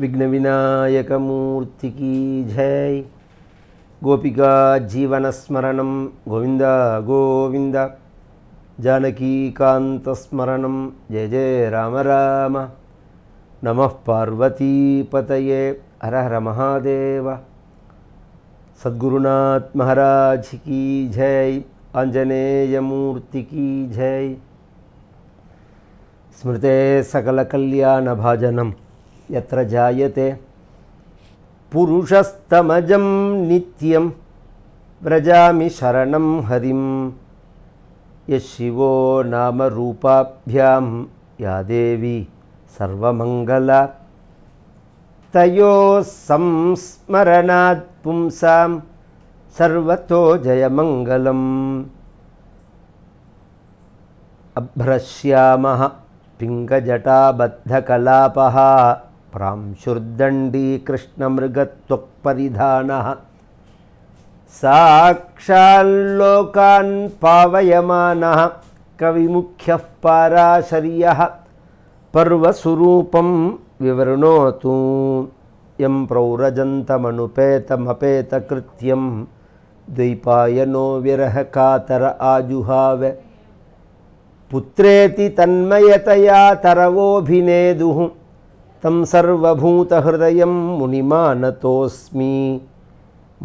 विघ्न विनायक मूर्ति की जय गोपिका जीवन स्मरण गोविंद गोविंद जानकी कांत स्मरण जय जय राम राम नमः पार्वती पतये हर हर महादेव सद्गुरुनाथ महाराज की जय आंजनेय मूर्ति की जय स्मृते सकलकल्याणभाजनम् यत्र जायते पुरुषस्तमजं नित्यं व्रजामि शरणं हरिं यशिवो नामरूपाभ्यां या देवी सर्वमङ्गला तयोः संस्मरणात् पुंसां सर्वतो जयमङ्गलम् अभ्रश्यामः पिङ्गजटाबद्धकलापः प्रां साक्षाल्लोकान् पावयमानः कविमुख्यः पाराशर्यः पर्व विवृणोतु यं प्रौरजन्तमनुपेतमपेतकृत्यं द्वैपायनो विरहकातर आजुहाव पुत्रेति तन्मयतया तरवोऽभिनेदुः तं सर्वभूतहृदयं मुनिमानतोऽस्मि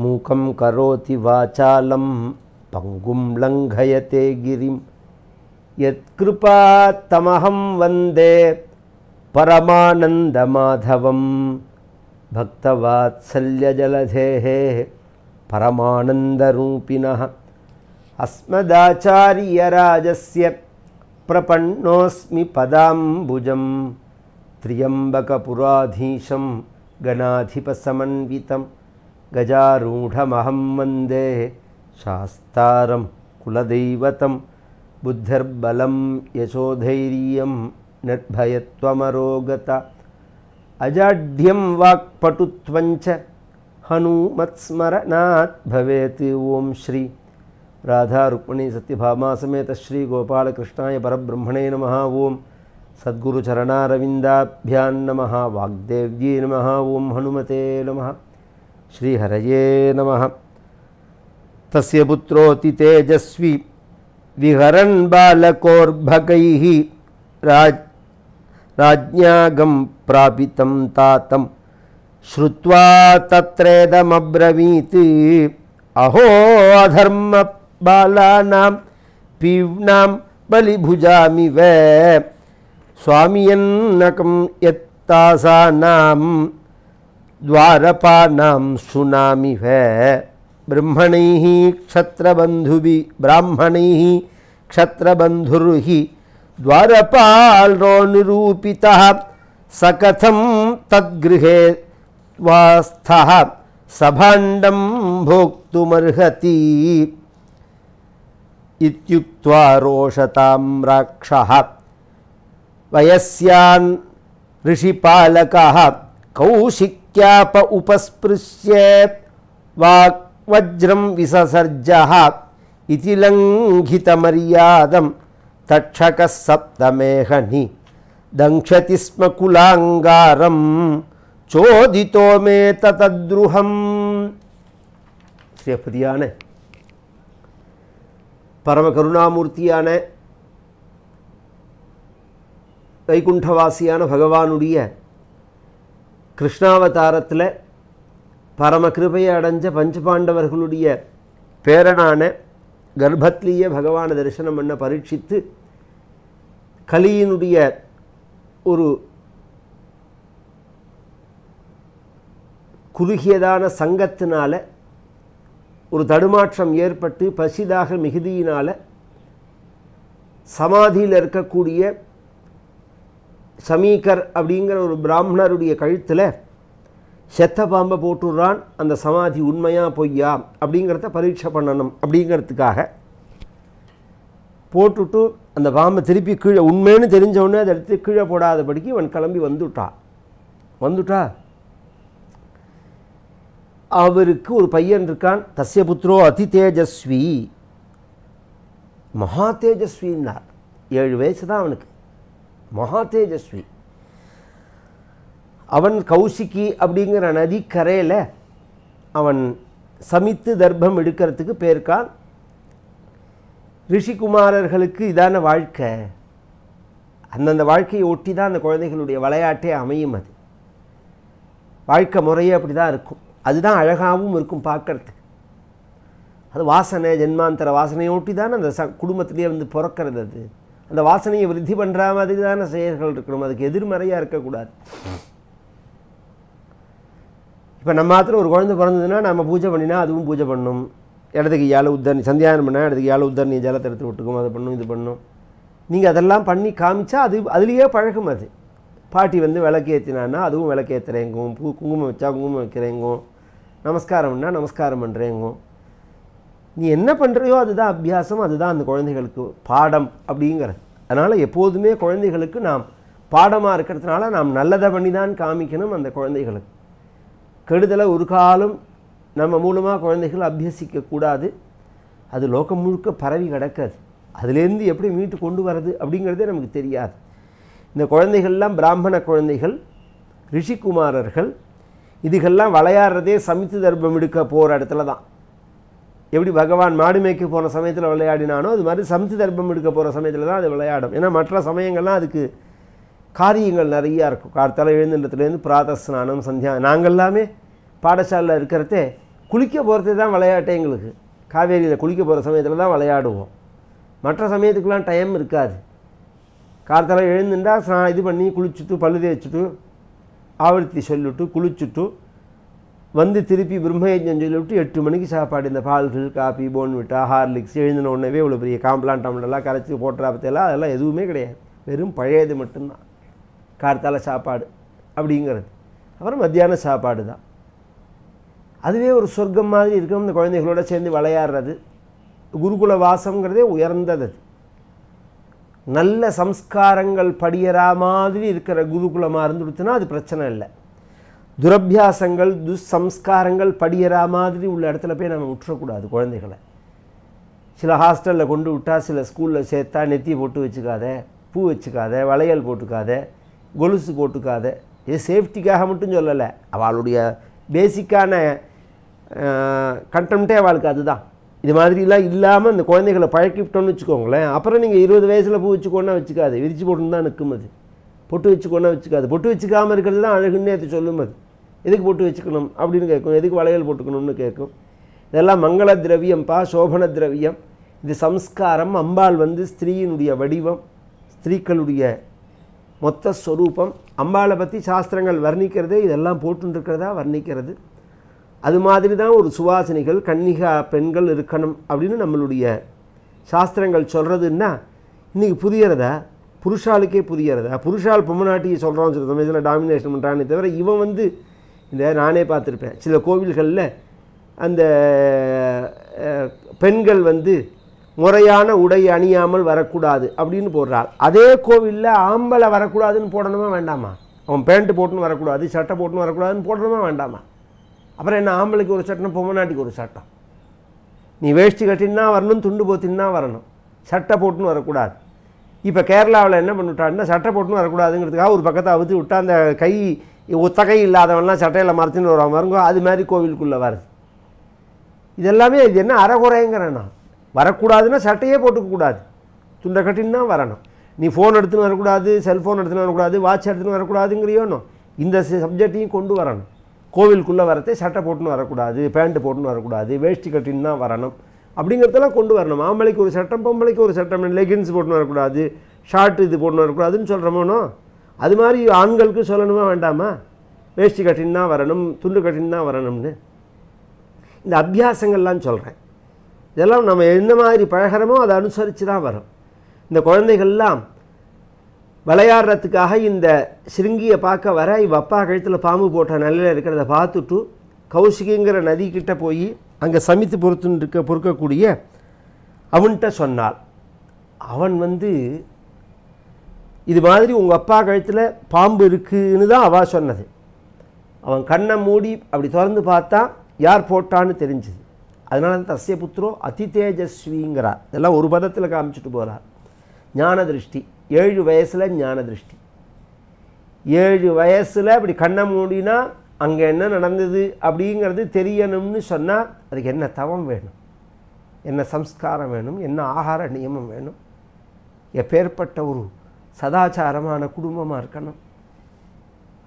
मूकं करोति वाचालं पङ्गुं लङ्घयते गिरिं यत्कृपा तमहं वन्दे परमानन्दमाधवं भक्तवात्सल्यजलधेः परमानन्दरूपिणः अस्मदाचार्यराजस्य प्रपन्नोऽस्मि पदाम्बुजम् त्र्यम्बकपुराधीशं गणाधिपसमन्वितं गजारूढमहं मन्दे शास्तारं कुलदैवतं बुद्धिर्बलं यशोधैर्यं नभयत्वमरोगता अजाड्यं वाक्पटुत्वञ्च हनुमत्स्मरणात् भवेत् ॐ श्री राधा रुक्मिणीसत्यभामासमेतः श्रीगोपालकृष्णाय परब्रह्मणे नमः ॐ सद्गुरुचरणारविन्दाभ्यां नमः वाग्देव्ये नमः ॐ हनुमते नमः श्रीहरये नमः तस्य पुत्रोऽति तेजस्वि विहरन् बालकोर्भकैः राज राज्ञागं प्रापितं तातं श्रुत्वा तत्रेदमब्रवीति अहो अधर्मबालानां पीणां बलिभुजामि वै स्वामियन्नकं यत्तासानां द्वारपानां वे ब्रह्मणैः क्षत्रबन्धुभिः ब्राह्मणैः क्षत्रबन्धुर्हि द्वारपालो निरूपितः स कथं तद्गृहे वा स्थः सभाण्डं भोक्तुमर्हति इत्युक्त्वा रोषतां राक्षः वयस्याषिपाल कौशिक्याप उपस्पृश्य वाक्वज्रम विससर्ज इति लङ्घितमर्यादं तक्षकः सप्तमेहनि दङ्क्षति स्म कुलाङ्गारं चोदि मे ततद्रुहम् श्रीपतियान परम करुणामूर्तियान வைகுண்டவாசியான பகவானுடைய கிருஷ்ணாவதாரத்தில் பரமகிருபையை அடைஞ்ச பஞ்சபாண்டவர்களுடைய பேரனான கர்ப்பத்திலேயே பகவானை தரிசனம் பண்ண பரீட்சித்து கலியினுடைய ஒரு குறுகியதான சங்கத்தினால் ஒரு தடுமாற்றம் ஏற்பட்டு பசிதாக மிகுதியினால் சமாதியில் இருக்கக்கூடிய சமீகர் அப்படிங்கிற ஒரு பிராமணருடைய கழுத்தில் செத்த பாம்பை போட்டுடுறான் அந்த சமாதி உண்மையா பொய்யா அப்படிங்கிறத பரீட்சை பண்ணணும் அப்படிங்கிறதுக்காக போட்டுட்டு அந்த பாம்பை திருப்பி கீழே உண்மைன்னு தெரிஞ்சவுடனே அதை எடுத்து கீழே போடாதபடிக்கு இவன் கிளம்பி வந்துவிட்டா வந்துட்டா அவருக்கு ஒரு பையன் இருக்கான் தசிய புத்திரோ அதி தேஜஸ்வி மகா தேஜஸ்வின்னார் ஏழு வயசு தான் அவனுக்கு மகா தேஜஸ்வி அவன் கௌசிக்கி அப்படிங்கிற நதி கரையில் அவன் சமித்து தர்ப்பம் எடுக்கிறதுக்கு பேர்கான் ரிஷிகுமாரர்களுக்கு இதான வாழ்க்கை அந்தந்த வாழ்க்கையை ஒட்டி தான் அந்த குழந்தைகளுடைய விளையாட்டே அமையும் அது வாழ்க்கை முறையே அப்படி தான் இருக்கும் அதுதான் அழகாகவும் இருக்கும் பார்க்கறது அது வாசனை ஜென்மாந்தர வாசனையை ஒட்டி தான் அந்த ச குடும்பத்திலே வந்து பிறக்கிறது அது அந்த வாசனையை விருத்தி பண்ணுற மாதிரி தானே செயல்கள் இருக்கணும் அதுக்கு எதிர்மறையாக இருக்கக்கூடாது இப்போ நம்ம மாத்திரம் ஒரு குழந்தை பிறந்ததுன்னா நம்ம பூஜை பண்ணினா அதுவும் பூஜை பண்ணும் இடத்துக்கு ஏழை உத்தரணி சந்தியானம் பண்ணால் இடத்துக்கு ஏழை உத்தரணி ஜலத்தை எடுத்து விட்டுக்கும் அதை பண்ணும் இது பண்ணும் நீங்கள் அதெல்லாம் பண்ணி காமிச்சா அது அதுலேயே பழகும் அது பாட்டி வந்து விளக்கு ஏற்றினான்னா அதுவும் விளக்கு ஏற்றுறேங்கும் பூ குங்குமம் வச்சா குங்குமம் வைக்கிறேங்கும் நமஸ்காரம்னா நமஸ்காரம் பண்ணுறேங்கும் நீ என்ன பண்ணுறியோ அதுதான் அபியாசம் அதுதான் அந்த குழந்தைகளுக்கு பாடம் அப்படிங்கிறது அதனால் எப்போதுமே குழந்தைகளுக்கு நாம் பாடமாக இருக்கிறதுனால நாம் நல்லதை பண்ணி தான் காமிக்கணும் அந்த குழந்தைகளுக்கு கெடுதலை ஒரு காலம் நம்ம மூலமாக குழந்தைகள் அபியசிக்கக்கூடாது அது லோகம் முழுக்க பரவி கிடக்காது அதுலேருந்து எப்படி மீட்டு கொண்டு வர்றது அப்படிங்கிறதே நமக்கு தெரியாது இந்த குழந்தைகள்லாம் பிராமண குழந்தைகள் ரிஷிகுமாரர்கள் இதுகெல்லாம் விளையாடுறதே சமித்து தர்ப்பம் எடுக்க போகிற இடத்துல தான் எப்படி பகவான் மாடு மேய்க்க போன சமயத்தில் விளையாடினானோ அது மாதிரி சம்தி தர்ப்பம் எடுக்க போகிற சமயத்தில் தான் அது விளையாடும் ஏன்னா மற்ற சமயங்கள்லாம் அதுக்கு காரியங்கள் நிறையா இருக்கும் கார்த்தால எழுந்திரத்துலேருந்து பிராத ஸ்நானம் சந்தியா நாங்கள் எல்லாமே பாடசாலையில் இருக்கிறதே குளிக்க போகிறதே தான் விளையாட்டே எங்களுக்கு காவேரியில் குளிக்க போகிற சமயத்தில் தான் விளையாடுவோம் மற்ற சமயத்துக்கெலாம் டைம் இருக்காது கார்த்தால எழுந்துட்டால் ஸ்நானம் இது பண்ணி குளிச்சுட்டு பழுதை வச்சுட்டு ஆவர்த்தி சொல்லிவிட்டு குளிச்சுட்டு வந்து திருப்பி பிரம்மயஜம் சொல்லிவிட்டு எட்டு மணிக்கு சாப்பாடு இந்த பால்கள் காஃபி போன்விட்டா ஹார்லிக்ஸ் எழுந்தின உடனே இவ்வளோ பெரிய காம்ப்ளான் டம்ளெல்லாம் கரைச்சி பற்றியெல்லாம் அதெல்லாம் எதுவுமே கிடையாது வெறும் பழையது மட்டும்தான் கார்த்தால சாப்பாடு அப்படிங்கிறது அப்புறம் மத்தியான சாப்பாடு தான் அதுவே ஒரு சொர்க்கம் மாதிரி இருக்கும் இந்த குழந்தைகளோட சேர்ந்து விளையாடுறது குருகுல வாசங்கிறதே உயர்ந்தது நல்ல சம்ஸ்காரங்கள் படியறா மாதிரி இருக்கிற குருகுலமாக இருந்துடுச்சுன்னா அது பிரச்சனை இல்லை துரபியாசங்கள் துஷ்சம்ஸ்காரங்கள் படியறா மாதிரி உள்ள இடத்துல போய் நம்ம விட்டுறக்கூடாது குழந்தைகளை சில ஹாஸ்டலில் கொண்டு விட்டால் சில ஸ்கூலில் சேர்த்தா நெத்தி போட்டு வச்சுக்காத பூ வச்சுக்காத வளையல் போட்டுக்காத கொலுசு போட்டுக்காத இது சேஃப்டிக்காக மட்டும் சொல்லலை அவளுடைய பேசிக்கான கண்டெம்ட்டே அவளுக்கு அதுதான் இது மாதிரிலாம் இல்லாமல் இந்த குழந்தைகளை பழக்கிவிட்டோம்னு வச்சுக்கோங்களேன் அப்புறம் நீங்கள் இருபது வயசில் பூ வச்சுக்கோன்னா வச்சுக்காது விரிச்சு போட்டுன்னு தான் நிற்கும் அது பொட்டு வச்சுக்கோன்னா வச்சுக்காது பொட்டு வச்சுக்காமல் இருக்கிறது தான் அழகுன்னு அது சொல்லும் அது எதுக்கு போட்டு வச்சுக்கணும் அப்படின்னு கேட்கும் எதுக்கு வளையல் போட்டுக்கணும்னு கேட்கும் இதெல்லாம் மங்கள திரவியம்ப்பா சோபன திரவியம் இது சம்ஸ்காரம் அம்பாள் வந்து ஸ்திரீயினுடைய வடிவம் ஸ்திரீக்களுடைய மொத்த ஸ்வரூபம் அம்பாளை பற்றி சாஸ்திரங்கள் வர்ணிக்கிறதே இதெல்லாம் போட்டுருக்கிறதா வர்ணிக்கிறது அது மாதிரி தான் ஒரு சுவாசனைகள் கன்னிகா பெண்கள் இருக்கணும் அப்படின்னு நம்மளுடைய சாஸ்திரங்கள் சொல்கிறதுன்னா இன்றைக்கி புதியறதா புருஷாளுக்கே புரியறதா புருஷால் பொம்மநாட்டியை சொல்கிறோம் சொல்ல சமயத்தில் டாமினேஷன் பண்ணுறான்னு தவிர இவன் வந்து இந்த நானே பார்த்துருப்பேன் சில கோவில்களில் அந்த பெண்கள் வந்து முறையான உடை அணியாமல் வரக்கூடாது அப்படின்னு போடுறாள் அதே கோவிலில் ஆம்பளை வரக்கூடாதுன்னு போடணுமா வேண்டாமா அவன் பேண்ட்டு போட்டுன்னு வரக்கூடாது சட்டை போட்டுன்னு வரக்கூடாதுன்னு போடணுமா வேண்டாமா அப்புறம் என்ன ஆம்பளைக்கு ஒரு சட்டம் நாட்டிக்கு ஒரு சட்டம் நீ வேஷ்டி கட்டின்னா வரணும் துண்டு போத்தின்னா வரணும் சட்டை போட்டுன்னு வரக்கூடாது இப்போ கேரளாவில் என்ன பண்ணிவிட்டாங்கன்னா சட்டை போட்டுன்னு வரக்கூடாதுங்கிறதுக்காக ஒரு பக்கத்தை அவுத்து விட்டால் அந்த கை ஒத்தகை இல்லாதவன்லாம் சட்டையில் மறைச்சின்னு வருவான் வருங்கோ அது மாதிரி கோவிலுக்குள்ளே வருது இதெல்லாமே இது என்ன அறகுறைங்கிறேன் வரக்கூடாதுன்னா சட்டையே போட்டுக்கக்கூடாது துண்டை கட்டின்னு தான் வரணும் நீ ஃபோன் எடுத்துன்னு வரக்கூடாது செல்ஃபோன் எடுத்துன்னு வரக்கூடாது வாட்ச் எடுத்துன்னு வரக்கூடாதுங்கிறியோனும் இந்த சப்ஜெக்டையும் கொண்டு வரணும் கோவிலுக்குள்ளே வரத்தை சட்டை போட்டுன்னு வரக்கூடாது பேண்ட்டு போட்டுன்னு வரக்கூடாது வேஷ்டி கட்டின்னு தான் வரணும் அப்படிங்கிறதெல்லாம் கொண்டு வரணும் ஆம்பளைக்கு ஒரு சட்டம் பொம்பளைக்கு ஒரு சட்டம் லெகின்ஸ் போட்டுன்னு வரக்கூடாது ஷார்ட் இது போட்டுன்னு வரக்கூடாதுன்னு சொல்கிறோமோனோ அது மாதிரி ஆண்களுக்கு சொல்லணுமா வேண்டாமா வேஷ்டி கட்டின்னு தான் வரணும் துண்டு கட்டின்னு தான் வரணும்னு இந்த அபியாசங்கள்லாம் சொல்கிறேன் இதெல்லாம் நம்ம எந்த மாதிரி பழகிறோமோ அதை அனுசரித்து தான் வரும் இந்த குழந்தைகள்லாம் விளையாடுறதுக்காக இந்த சிருங்கியை பார்க்க வர இவ அப்பா கழுத்தில் பாம்பு போட்ட நிலையில் இருக்கிறத பார்த்துட்டு கௌசிகிங்கிற நதிக்கிட்ட போய் அங்கே சமித்து பொறுத்துன்னு இருக்க பொறுக்கக்கூடிய அவன்கிட்ட சொன்னாள் அவன் வந்து இது மாதிரி உங்கள் அப்பா கழுத்தில் பாம்பு இருக்குதுன்னு தான் அவா சொன்னது அவன் கண்ணை மூடி அப்படி திறந்து பார்த்தா யார் போட்டான்னு தெரிஞ்சுது அதனால தசிய புத்திரோ அதி தேஜஸ்விங்கிறார் இதெல்லாம் ஒரு பதத்தில் காமிச்சிட்டு போகிறார் ஞான திருஷ்டி ஏழு வயசில் ஞான திருஷ்டி ஏழு வயசில் இப்படி கண்ணை மூடினா அங்கே என்ன நடந்தது அப்படிங்கிறது தெரியணும்னு சொன்னால் அதுக்கு என்ன தவம் வேணும் என்ன சம்ஸ்காரம் வேணும் என்ன ஆகார நியமம் வேணும் எப்பேற்பட்ட ஒரு சதாச்சாரமான குடும்பமாக இருக்கணும்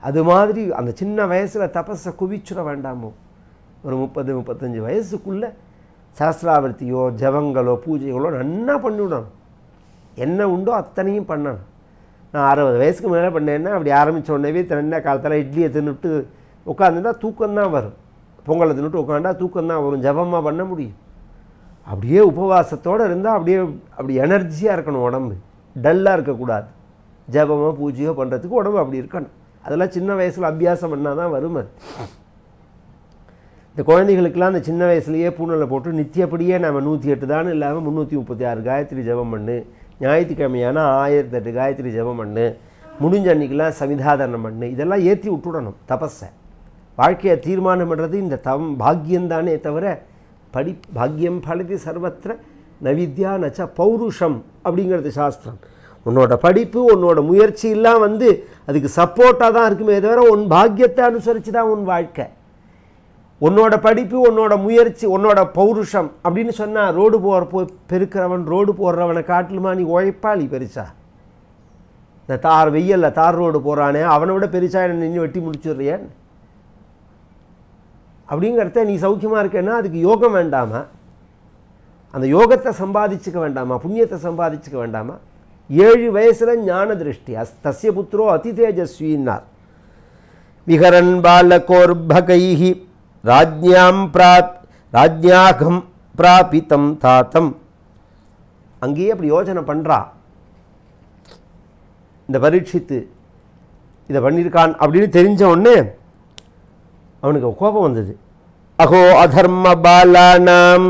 அது மாதிரி அந்த சின்ன வயசில் தபஸை குவிச்சுட வேண்டாமோ ஒரு முப்பது முப்பத்தஞ்சு வயசுக்குள்ளே சாஸ்திராவர்த்தியோ ஜபங்களோ பூஜைகளோ நன்னா பண்ணிவிடணும் என்ன உண்டோ அத்தனையும் பண்ணணும் நான் அறுபது வயசுக்கு மேலே பண்ணேன்னா அப்படி ஆரம்பித்த உடனே தென்ன காலத்தில் இட்லியை தின்னுட்டு உட்காந்துட்டா தூக்கம்தான் வரும் பொங்கலை தின்னுட்டு உட்காந்தா தூக்கம்தான் வரும் ஜபமாக பண்ண முடியும் அப்படியே உபவாசத்தோடு இருந்தால் அப்படியே அப்படி எனர்ஜியாக இருக்கணும் உடம்பு டல்லாக இருக்கக்கூடாது ஜபமோ பூஜையோ பண்ணுறதுக்கு உடம்பு அப்படி இருக்கணும் அதெல்லாம் சின்ன வயசில் அபியாசம் பண்ணால் தான் வரும் அது இந்த குழந்தைகளுக்கெல்லாம் அந்த சின்ன வயசுலேயே பூனலை போட்டு நித்தியப்படியே நம்ம நூற்றி எட்டு தான் இல்லாமல் முந்நூற்றி முப்பத்தி ஆறு காயத்ரி ஜபம் பண்ணு ஞாயிற்றுக்கிழமையான ஆயிரத்தெட்டு காயத்ரி ஜபம் பண்ணு முடிஞ்ச அன்றைக்கெலாம் சமிதாதரணம் பண்ணு இதெல்லாம் ஏற்றி விட்டுடணும் தபஸை வாழ்க்கையை தீர்மானம் பண்ணுறது இந்த தம் பாக்கியந்தானே தவிர படி பாக்கியம் பலதி சர்வத்திர நவித்யா நச்ச பௌருஷம் அப்படிங்கிறது சாஸ்திரம் உன்னோட படிப்பு உன்னோட முயற்சியெல்லாம் வந்து அதுக்கு சப்போர்ட்டாக தான் இருக்குமே தவிர உன் பாக்கியத்தை அனுசரித்து தான் உன் வாழ்க்கை உன்னோட படிப்பு உன்னோட முயற்சி உன்னோட பௌருஷம் அப்படின்னு சொன்னால் ரோடு போகிற போ பெருக்கிறவன் ரோடு போடுறவனை காட்டிலுமா நீ உழைப்பாளி பெருசா இந்த தார் வெயில்ல தார் ரோடு போகிறானே அவனை விட பெருசா என்ன நின்று வெட்டி முடிச்சுடுறியன் அப்படிங்கிறத நீ சௌக்கியமாக இருக்கேன்னா அதுக்கு யோகம் வேண்டாமா அந்த யோகத்தை சம்பாதிச்சுக்க வேண்டாமா புண்ணியத்தை சம்பாதிச்சுக்க வேண்டாமா ஏழு வயசில் ஞான திருஷ்டி அஸ் தஸ்ய புத்திரோ அதி தேஜஸ்வின்னார் விகரன் பகைஹி ராஜ்யாம் பிராப் ராஜ்யாகம் பிராபித்தம் தாத்தம் அங்கேயே அப்படி யோஜனை பண்ணுறா இந்த பரீட்சித்து இதை பண்ணியிருக்கான் அப்படின்னு தெரிஞ்ச உடனே அவனுக்கு கோபம் வந்தது அகோ அதர்ம பாலானாம்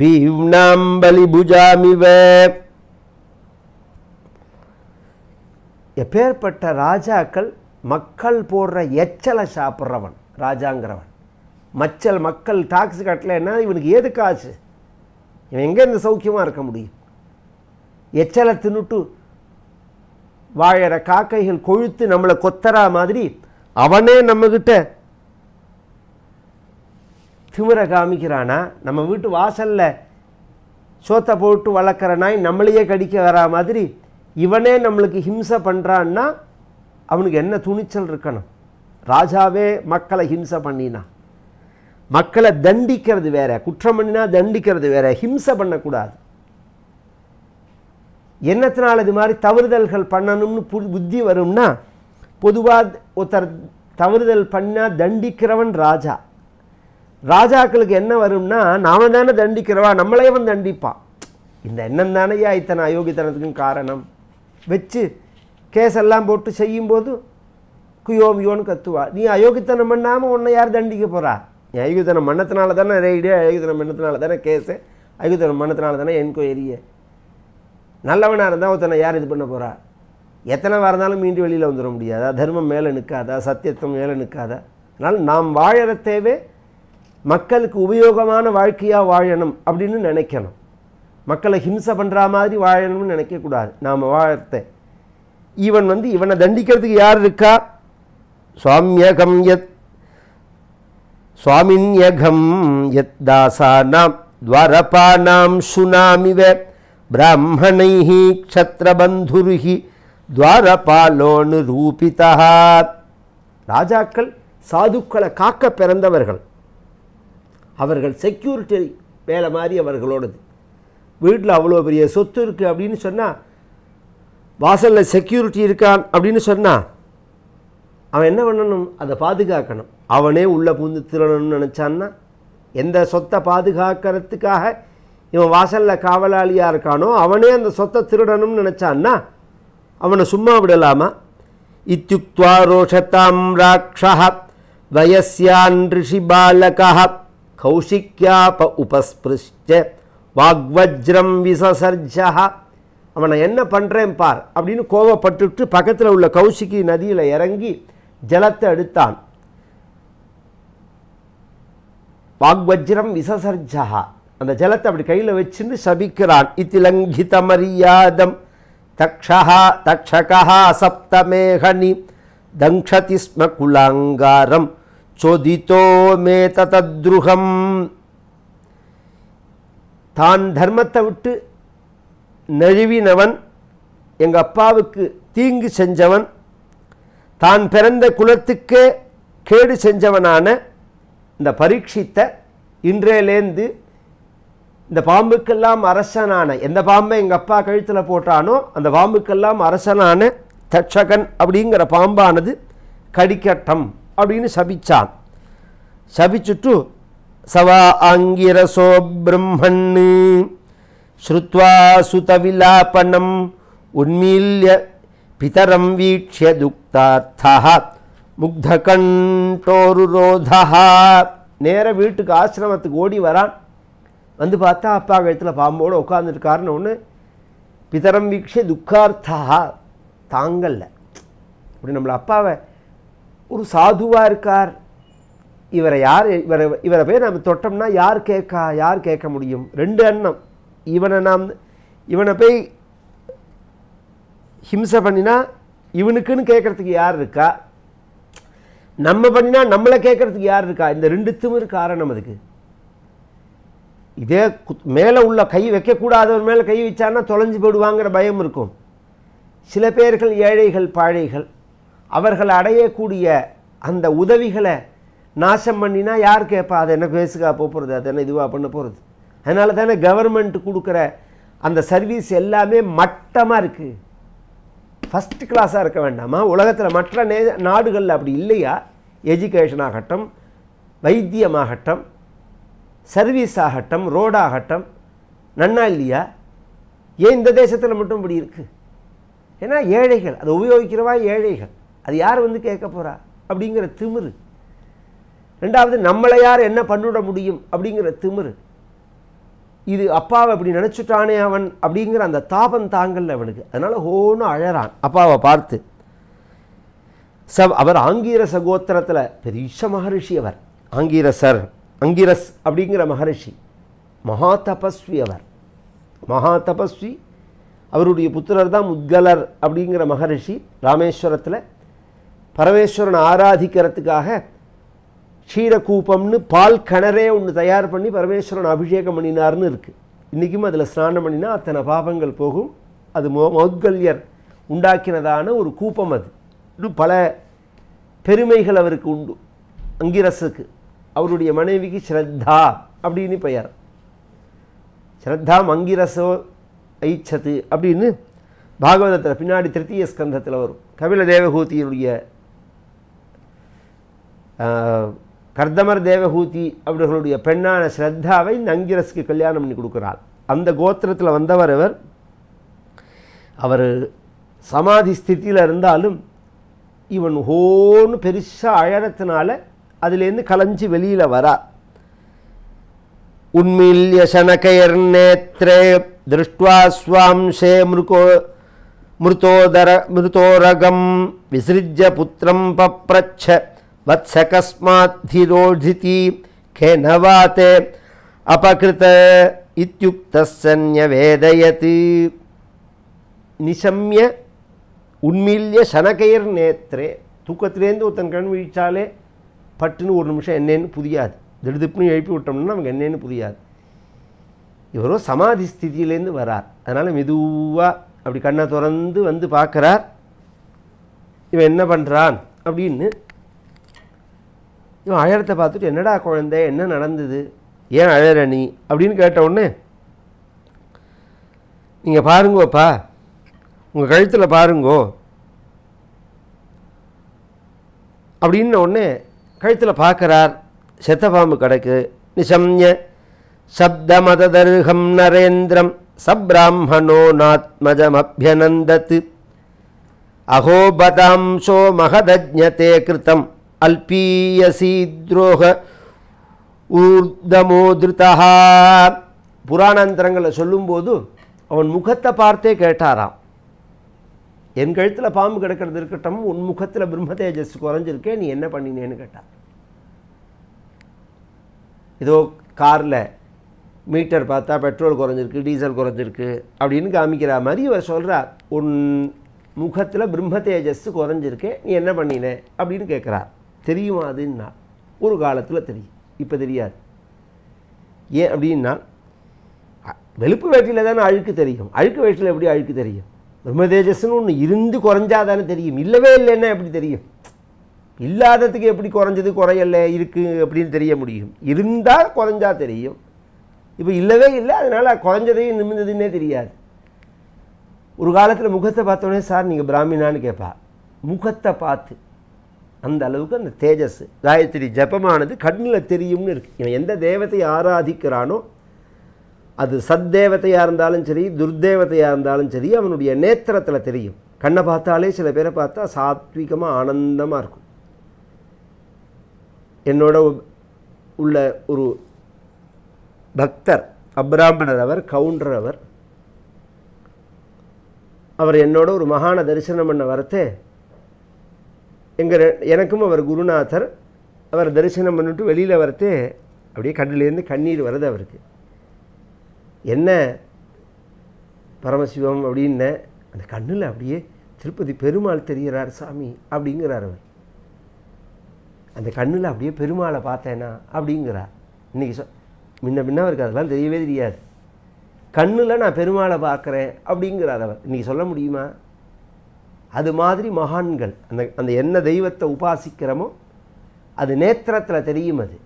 பீவ்னாம் பலிபுஜாமிவே எப்பேற்பட்ட ராஜாக்கள் மக்கள் போடுற எச்சலை சாப்பிட்றவன் ராஜாங்கிறவன் மச்சல் மக்கள் டாக்ஸ் கட்டலைன்னா இவனுக்கு எது காசு இவன் எங்கேருந்து சௌக்கியமாக இருக்க முடியும் எச்சலை தின்னுட்டு வாழற காக்கைகள் கொழுத்து நம்மளை கொத்தரா மாதிரி அவனே நம்மகிட்ட திமிர காமிக்கிறானா நம்ம வீட்டு வாசலில் சோத்தை போட்டு வளர்க்குற நாய் நம்மளையே கடிக்க வரா மாதிரி இவனே நம்மளுக்கு ஹிம்சை பண்ணுறான்னா அவனுக்கு என்ன துணிச்சல் இருக்கணும் ராஜாவே மக்களை ஹிம்சை பண்ணினா மக்களை தண்டிக்கிறது வேற குற்றம் பண்ணினா தண்டிக்கிறது வேற ஹிம்சை பண்ணக்கூடாது என்னத்தினால் இது மாதிரி தவறுதல்கள் பண்ணணும்னு புத்தி வரும்னா பொதுவாக ஒருத்தர் தவறுதல் பண்ணால் தண்டிக்கிறவன் ராஜா ராஜாக்களுக்கு என்ன வரும்னா நாம தானே தண்டிக்கிறவா நம்மளே அவன் தண்டிப்பான் இந்த எண்ணம் இத்தனை அயோக்கியத்தனத்துக்கும் காரணம் வச்சு கேஸெல்லாம் போட்டு செய்யும்போது போது குயோமியோன்னு கத்துவா நீ அயோக்கித்தனம் பண்ணாமல் உன்னை யார் தண்டிக்க போகிறா நீ அயோக்கித்தனம் மன்னத்தினால தானே ரெய்டு அயோக்கித்தனம் மன்னத்தினால தானே கேஸு அயோக்கித்தனம் மன்னத்தினால தானே என்கொயரியே நல்லவனாக இருந்தால் ஒருத்தனை யார் இது பண்ண போகிறா எத்தனை வாரந்தாலும் மீண்டு வெளியில் வந்துட முடியாதா தர்மம் மேலே நிற்காதா சத்தியத்துவம் மேலே நிற்காதா அதனால் நாம் வாழற தேவை மக்களுக்கு உபயோகமான வாழ்க்கையாக வாழணும் அப்படின்னு நினைக்கணும் மக்களை ஹிம்சை பண்ணுற மாதிரி வாழணும்னு நினைக்கக்கூடாது நாம் வாழ்த்த இவன் வந்து இவனை தண்டிக்கிறதுக்கு யார் இருக்கா சுவாமியகம் எத் சுவாமின்யகம் எத் தாசானாம் துவாரபானாம் சுனாமிவ பிராமணைஹி க்ஷத்ரபந்துருஹி துவாரபாலோனு ரூபிதா ராஜாக்கள் சாதுக்களை காக்க பிறந்தவர்கள் அவர்கள் செக்யூரிட்டி வேலை மாதிரி அவர்களோடது வீட்டில் அவ்வளோ பெரிய சொத்து இருக்குது அப்படின்னு சொன்னால் வாசலில் செக்யூரிட்டி இருக்கான் அப்படின்னு சொன்னால் அவன் என்ன பண்ணணும் அதை பாதுகாக்கணும் அவனே உள்ளே புந்து திரணும்னு நினச்சான்னா எந்த சொத்தை பாதுகாக்கிறதுக்காக இவன் வாசலில் காவலாளியாக இருக்கானோ அவனே அந்த சொத்தை திருடணும்னு நினச்சான்னா அவனை சும்மா விடலாமா இத்தியுக்வா ரோஷதாம் ராட்சா வயஸ்யான் ரிஷி பாலக கௌஷிக்யா ப உபஸ்பிருஷ்ட வாக்வஜ்ரம் விசசர்ஜா அவனை என்ன பண்ணுறேன் பார் அப்படின்னு கோவப்பட்டுட்டு பக்கத்தில் உள்ள கௌசிகி நதியில் இறங்கி ஜலத்தை எடுத்தான் வாக்வஜ்ரம் விசசர்ஜா அந்த ஜலத்தை அப்படி கையில் வச்சுன்னு சபிக்கிறான் இத்திலங்கித மரியாதம் தக்ஷகா தக்ஷகா அசப்தமேகனி தங்ஷதி ஸ்ம குலாங்காரம் சொதிதோ மே ததத்ருகம் தான் தர்மத்தை விட்டு நழுவினவன் எங்கள் அப்பாவுக்கு தீங்கு செஞ்சவன் தான் பிறந்த குலத்துக்கே கேடு செஞ்சவனான இந்த பரீட்சித்த இன்றையிலேருந்து இந்த பாம்புக்கெல்லாம் அரசனான எந்த பாம்பை எங்கள் அப்பா கழுத்தில் போட்டானோ அந்த பாம்புக்கெல்லாம் அரசனான தட்சகன் அப்படிங்கிற பாம்பானது கடிக்கட்டம் அப்படின்னு சபிச்சான் சபிச்சுட்டு சவா ஆங்கிரசோ பிரம்மண் ஸ்ருத்வா சுதவிலாபனம் உன்மீல்ய பிதரம் வீட்சிய துக்தார்த்தா ரோதா நேர வீட்டுக்கு ஆசிரமத்துக்கு ஓடி வரான் வந்து பார்த்தா அப்பா கழுத்தில் பாம்போடு உட்காந்துருக்காருன்னு ஒன்று பிதரம் வீட்சிய துக்கார்த்தா தாங்கல்ல இப்படி நம்மளை அப்பாவை ஒரு சாதுவாக இருக்கார் இவரை யார் இவரை இவரை போய் நம்ம தொட்டோம்னா யார் கேட்கா யார் கேட்க முடியும் ரெண்டு எண்ணம் இவனை நாம் இவனை போய் ஹிம்சை பண்ணினா இவனுக்குன்னு கேட்குறதுக்கு யார் இருக்கா நம்ம பண்ணினா நம்மளை கேட்குறதுக்கு யார் இருக்கா இந்த ரெண்டுத்தும் ஒரு காரணம் அதுக்கு இதே மேலே உள்ள கை வைக்கக்கூடாதவர் மேலே கை வச்சான்னா தொலைஞ்சு போடுவாங்கிற பயம் இருக்கும் சில பேர்கள் ஏழைகள் பாழைகள் அவர்கள் அடையக்கூடிய அந்த உதவிகளை நாசம் பண்ணினா யார் கேட்பா அதை என்ன பேசுகா போகிறது அதை என்ன இதுவாக பண்ண போகிறது அதனால தானே கவர்மெண்ட் கொடுக்குற அந்த சர்வீஸ் எல்லாமே மட்டமாக இருக்குது ஃபஸ்ட் கிளாஸாக இருக்க வேண்டாமா உலகத்தில் மற்ற நே நாடுகளில் அப்படி இல்லையா எஜுகேஷன் ஆகட்டும் வைத்தியமாகட்டும் சர்வீஸ் ஆகட்டும் ரோடாகட்டும் நன்னா இல்லையா ஏன் இந்த தேசத்தில் மட்டும் இப்படி இருக்குது ஏன்னா ஏழைகள் அதை உபயோகிக்கிறவா ஏழைகள் அது யார் வந்து கேட்க போகிறா அப்படிங்கிற திமிரு ரெண்டாவது நம்மளை யார் என்ன பண்ணிட முடியும் அப்படிங்கிற திமிரு இது அப்பாவை இப்படி நினச்சிட்டானே அவன் அப்படிங்கிற அந்த தாபம் தாங்கல்ல அவனுக்கு அதனால் ஹோன்னு அழறான் அப்பாவை பார்த்து ச அவர் ஆங்கீர சகோத்திரத்தில் பெரிய மகரிஷி அவர் ஆங்கீரசர் அங்கிரஸ் அப்படிங்கிற மகரிஷி மகா தபஸ்வி அவர் மகா தபஸ்வி அவருடைய புத்திரர் தான் முத்கலர் அப்படிங்கிற மகரிஷி ராமேஸ்வரத்தில் பரமேஸ்வரன் ஆராதிக்கிறதுக்காக க்ஷீரகூபம்னு பால் கிணறே ஒன்று தயார் பண்ணி பரமேஸ்வரன் அபிஷேகம் பண்ணினார்னு இருக்குது இன்றைக்கும் அதில் ஸ்நானம் பண்ணினா அத்தனை பாபங்கள் போகும் அது மோ மௌத்கல்யர் உண்டாக்கினதான ஒரு கூப்பம் அது இன்னும் பல பெருமைகள் அவருக்கு உண்டு அங்கிரசுக்கு அவருடைய மனைவிக்கு ஸ்ரத்தா அப்படின்னு பெயர் ஸ்ரத்தா மங்கிரசோ ஐச்சது அப்படின்னு பாகவதத்தில் பின்னாடி திருத்தீய ஸ்கந்தத்தில் வரும் கபில தேவகூதியினுடைய கர்தமர் தேவஹூதி அவர்களுடைய பெண்ணான ஸ்ரத்தாவை நங்கிரஸ்க்கு கல்யாணம் பண்ணி கொடுக்குறாள் அந்த கோத்திரத்தில் வந்தவர் அவர் அவர் சமாதி ஸ்தித்தியில் இருந்தாலும் இவன் ஹோன்னு பெருசாக அழகத்தினால அதுலேருந்து கலைஞ்சி வெளியில் வரா உண்மையில் யசனகையர் நேத்ரே திருஷ்டுவா சுவாம்சே மிருகோ மிருதோதர மிருதோரகம் விசிறிஜ புத்திரம் பப்ரச்ச वत्सकस्माद्धिरोधिति खेनवात् अपकृत இத்தியுக்தஸ் வேதயத்து நிசம்ய உண்மீல்ய சனகையர் நேத்திரே தூக்கத்திலேருந்து ஒருத்தன் கண் விழிச்சாலே பட்டுன்னு ஒரு நிமிஷம் என்னென்னு புரியாது திடுதிப்புன்னு எழுப்பி விட்டோம்னா நமக்கு என்னன்னு புரியாது இவரோ சமாதி ஸ்திதியிலேருந்து வரார் அதனால் மெதுவாக அப்படி கண்ணை திறந்து வந்து பார்க்குறார் இவன் என்ன பண்ணுறான் அப்படின்னு இவன் அழகத்தை பார்த்துட்டு என்னடா குழந்தை என்ன நடந்தது ஏன் அழற நீ அப்படின்னு கேட்ட உடனே நீங்கள் பாருங்கோப்பா உங்கள் கழுத்தில் பாருங்கோ அப்படின்ன உடனே கழுத்தில் பார்க்குறார் செத்தபாம்பு கிடக்கு நிசம்ய சப்தமததர்ஹம் நரேந்திரம் சப்ராமணோ நாத்மஜமபியனந்தத்து அகோபதாம்சோ மகதஜ்ஞதே கிருத்தம் அல்பீயசீத்ரோக ஊர்தமோதிருதா புராணாந்திரங்களை சொல்லும்போது அவன் முகத்தை பார்த்தே கேட்டாராம் என் கழுத்தில் பாம்பு கிடக்கிறது இருக்கட்டும் உன் முகத்தில் பிரம்ம தேஜஸ் குறைஞ்சிருக்கே நீ என்ன பண்ணினேன்னு கேட்டார் ஏதோ காரில் மீட்டர் பார்த்தா பெட்ரோல் குறைஞ்சிருக்கு டீசல் குறைஞ்சிருக்கு அப்படின்னு காமிக்கிறா மாதிரி இவர் சொல்கிறார் உன் முகத்தில் பிரம்ம தேஜஸ் நீ என்ன பண்ணினேன் அப்படின்னு கேட்குறார் தெரியுமா அதுன்னா ஒரு காலத்தில் தெரியும் இப்போ தெரியாது ஏன் அப்படின்னா வெளுப்பு வேட்டியில் தானே அழுக்கு தெரியும் அழுக்கு வேட்டியில் எப்படி அழுக்கு தெரியும் பிரம்ம தேஜஸ்ன்னு ஒன்று இருந்து குறைஞ்சாதானே தெரியும் இல்லவே இல்லைன்னா எப்படி தெரியும் இல்லாததுக்கு எப்படி குறைஞ்சது குறையல இருக்குது அப்படின்னு தெரிய முடியும் இருந்தால் குறைஞ்சா தெரியும் இப்போ இல்லவே இல்லை அதனால் குறைஞ்சதையும் நிமிந்ததுன்னே தெரியாது ஒரு காலத்தில் முகத்தை பார்த்தோன்னே சார் நீங்கள் பிராமினான்னு கேட்பா முகத்தை பார்த்து அந்த அளவுக்கு அந்த தேஜஸ் காயத்ரி ஜபமானது கண்ணில் தெரியும்னு இருக்கு இவன் எந்த தேவத்தை ஆராதிக்கிறானோ அது சத்தேவத்தையாக இருந்தாலும் சரி துர்தேவத்தையாக இருந்தாலும் சரி அவனுடைய நேத்திரத்தில் தெரியும் கண்ணை பார்த்தாலே சில பேரை பார்த்தா சாத்விகமாக ஆனந்தமாக இருக்கும் என்னோட உள்ள ஒரு பக்தர் அப்ராமணர் அவர் கவுண்டர் அவர் அவர் என்னோட ஒரு மகான தரிசனம் பண்ண வரத்தே எங்கள் எனக்கும் அவர் குருநாதர் அவர் தரிசனம் பண்ணிட்டு வெளியில் வரத்து அப்படியே கண்ணிலேருந்து கண்ணீர் வருது அவருக்கு என்ன பரமசிவம் அப்படின்ன அந்த கண்ணில் அப்படியே திருப்பதி பெருமாள் தெரிகிறார் சாமி அப்படிங்கிறார் அவர் அந்த கண்ணில் அப்படியே பெருமாளை பார்த்தேனா அப்படிங்கிறார் இன்றைக்கி சொ முன்ன முன்ன அவருக்கு அதெல்லாம் தெரியவே தெரியாது கண்ணில் நான் பெருமாளை பார்க்குறேன் அப்படிங்கிறார் அவர் இன்றைக்கி சொல்ல முடியுமா அது மாதிரி மகான்கள் அந்த அந்த என்ன தெய்வத்தை உபாசிக்கிறோமோ அது நேத்திரத்தில் தெரியும் அது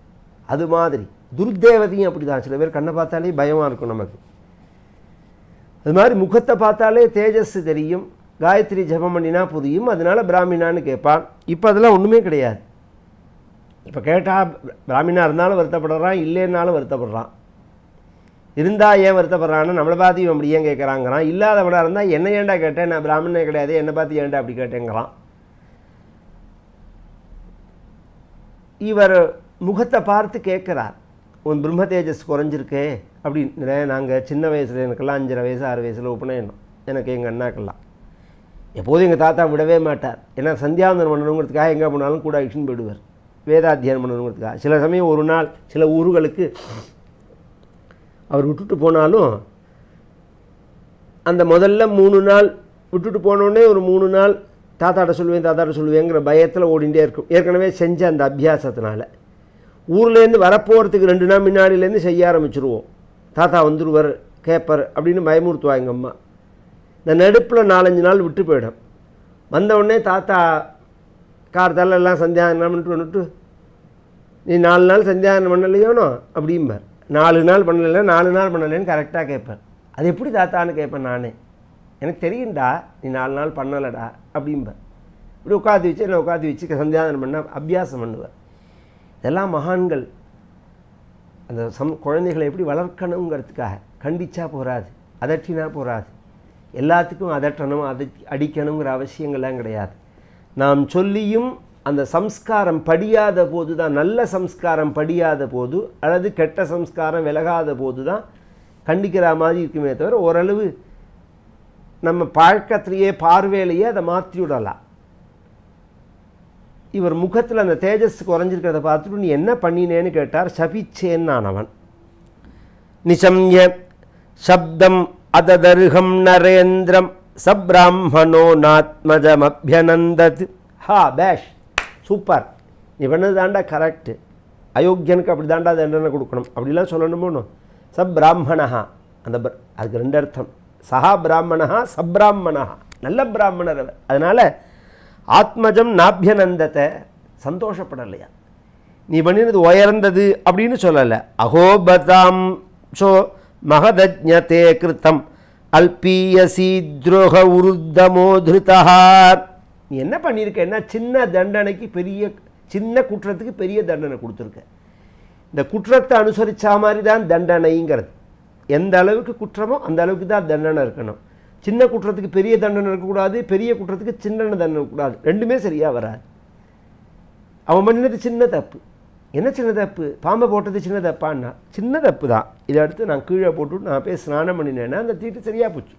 அது மாதிரி துர்தேவதையும் அப்படி தான் சில பேர் கண்ணை பார்த்தாலே பயமாக இருக்கும் நமக்கு அது மாதிரி முகத்தை பார்த்தாலே தேஜஸ் தெரியும் காயத்ரி ஜபம் பண்ணினா புரியும் அதனால் பிராமினான்னு கேட்பான் இப்போ அதெல்லாம் ஒன்றுமே கிடையாது இப்போ கேட்டால் பிராமினா இருந்தாலும் வருத்தப்படுறான் இல்லைன்னாலும் வருத்தப்படுறான் இருந்தால் ஏன் வருத்தப்படுறான்னு நம்மளை பார்த்து இவன் அப்படி ஏன் கேட்குறாங்கிறான் இல்லாதவனாக இருந்தால் என்ன ஏண்டா கேட்டேன் நான் பிராமணனே கிடையாது என்னை பார்த்து ஏன்டா அப்படி கேட்டேங்கிறான் இவர் முகத்தை பார்த்து கேட்குறார் உன் பிரம்ம தேஜஸ் குறைஞ்சிருக்கு அப்படின்னு நாங்கள் சின்ன வயசில் எனக்கெல்லாம் அஞ்சரை வயசு ஆறு வயசில் உபநயனம் எனக்கு எங்கள் அண்ணாக்கெல்லாம் எப்போதும் எங்கள் தாத்தா விடவே மாட்டார் ஏன்னா சந்தியாவந்தனம் பண்ணணுங்கிறதுக்காக எங்கே போனாலும் கூட அக்ஷன் போயிடுவார் வேதாத்தியானம் பண்ணணுங்கிறதுக்காக சில சமயம் ஒரு நாள் சில ஊர்களுக்கு அவர் விட்டுட்டு போனாலும் அந்த முதல்ல மூணு நாள் விட்டுட்டு போனோடனே ஒரு மூணு நாள் தாத்தாட்ட சொல்லுவேன் தாத்தாட்ட சொல்லுவேங்கிற பயத்தில் ஓடிண்டே இருக்கும் ஏற்கனவே செஞ்ச அந்த அபியாசத்தினால ஊர்லேருந்து வரப்போகிறதுக்கு ரெண்டு நாள் முன்னாடியிலேருந்து செய்ய ஆரம்பிச்சிருவோம் தாத்தா வந்துடுவார் கேப்பர் அப்படின்னு பயமுறுத்துவா எங்கள் அம்மா இந்த நடுப்பில் நாலஞ்சு நாள் விட்டு போயிடும் வந்தவுடனே தாத்தா தலை எல்லாம் சந்தியானம் பண்ணிட்டு வந்துட்டு நீ நாலு நாள் சந்தியானம் பண்ணலையோனோ அப்படிம்பார் நாலு நாள் பண்ணலை நாலு நாள் பண்ணலைன்னு கரெக்டாக கேட்பேன் அது எப்படி தாத்தான்னு கேட்பேன் நானே எனக்கு தெரியும்டா நீ நாலு நாள் பண்ணலடா அப்படிம்பேன் இப்படி உட்காந்து வச்சு என்னை உட்காந்து வச்சு சந்தியாதனம் பண்ண அபியாசம் பண்ணுவேன் இதெல்லாம் மகான்கள் அந்த சம் குழந்தைகளை எப்படி வளர்க்கணுங்கிறதுக்காக கண்டிச்சா போகாது அதட்டினா போகாது எல்லாத்துக்கும் அதட்டணும் அதை அடிக்கணுங்கிற அவசியங்கள்லாம் கிடையாது நாம் சொல்லியும் அந்த சம்ஸ்காரம் படியாத போது தான் நல்ல சம்ஸ்காரம் படியாத போது அல்லது கெட்ட சம்ஸ்காரம் விலகாத போது தான் கண்டிக்கிற மாதிரி இருக்குமே தவிர ஓரளவு நம்ம பழக்கத்திலேயே பார்வையிலேயே அதை மாற்றி விடலாம் இவர் முகத்தில் அந்த தேஜஸ் குறைஞ்சிருக்கிறத பார்த்துட்டு நீ என்ன பண்ணினேன்னு கேட்டார் சபிச்சேன்னான் அவன் நிசம்ய சப்தம் அததருகம் நரேந்திரம் சப்ராமணோ நாத்மஜமபியனந்தது ஹா பேஷ் சூப்பர் நீ பண்ணது தாண்டா கரெக்டு அயோக்கியனுக்கு அப்படி தாண்டா அது என்னென்ன கொடுக்கணும் அப்படிலாம் சொல்லணும் சப் பிராமணஹா அந்த அதுக்கு ரெண்டு அர்த்தம் சஹா பிராமணஹா சப்ராமணா நல்ல பிராமணர் அவர் அதனால் ஆத்மஜம் நாபியநந்தத்தை சந்தோஷப்படலையா நீ பண்ணினது உயர்ந்தது அப்படின்னு சொல்லலை அகோபதாம் சோ மகதஜதே கிருத்தம் அல்பீயசீத்ரோக துரோக உருத்தமோதிருதா நீ என்ன பண்ணியிருக்கன்னா சின்ன தண்டனைக்கு பெரிய சின்ன குற்றத்துக்கு பெரிய தண்டனை கொடுத்துருக்க இந்த குற்றத்தை அனுசரித்தா மாதிரி தான் தண்டனைங்கிறது எந்த அளவுக்கு குற்றமோ அந்த அளவுக்கு தான் தண்டனை இருக்கணும் சின்ன குற்றத்துக்கு பெரிய தண்டனை இருக்கக்கூடாது பெரிய குற்றத்துக்கு சின்ன தண்டனை இருக்கக்கூடாது ரெண்டுமே சரியாக வராது அவன் பண்ணினது சின்ன தப்பு என்ன சின்ன தப்பு பாம்பை போட்டது சின்ன தப்பான்னா சின்ன தப்பு தான் இதை அடுத்து நான் கீழே போட்டு நான் போய் ஸ்நானம் பண்ணினேன்னா அந்த தீட்டு சரியாக போச்சு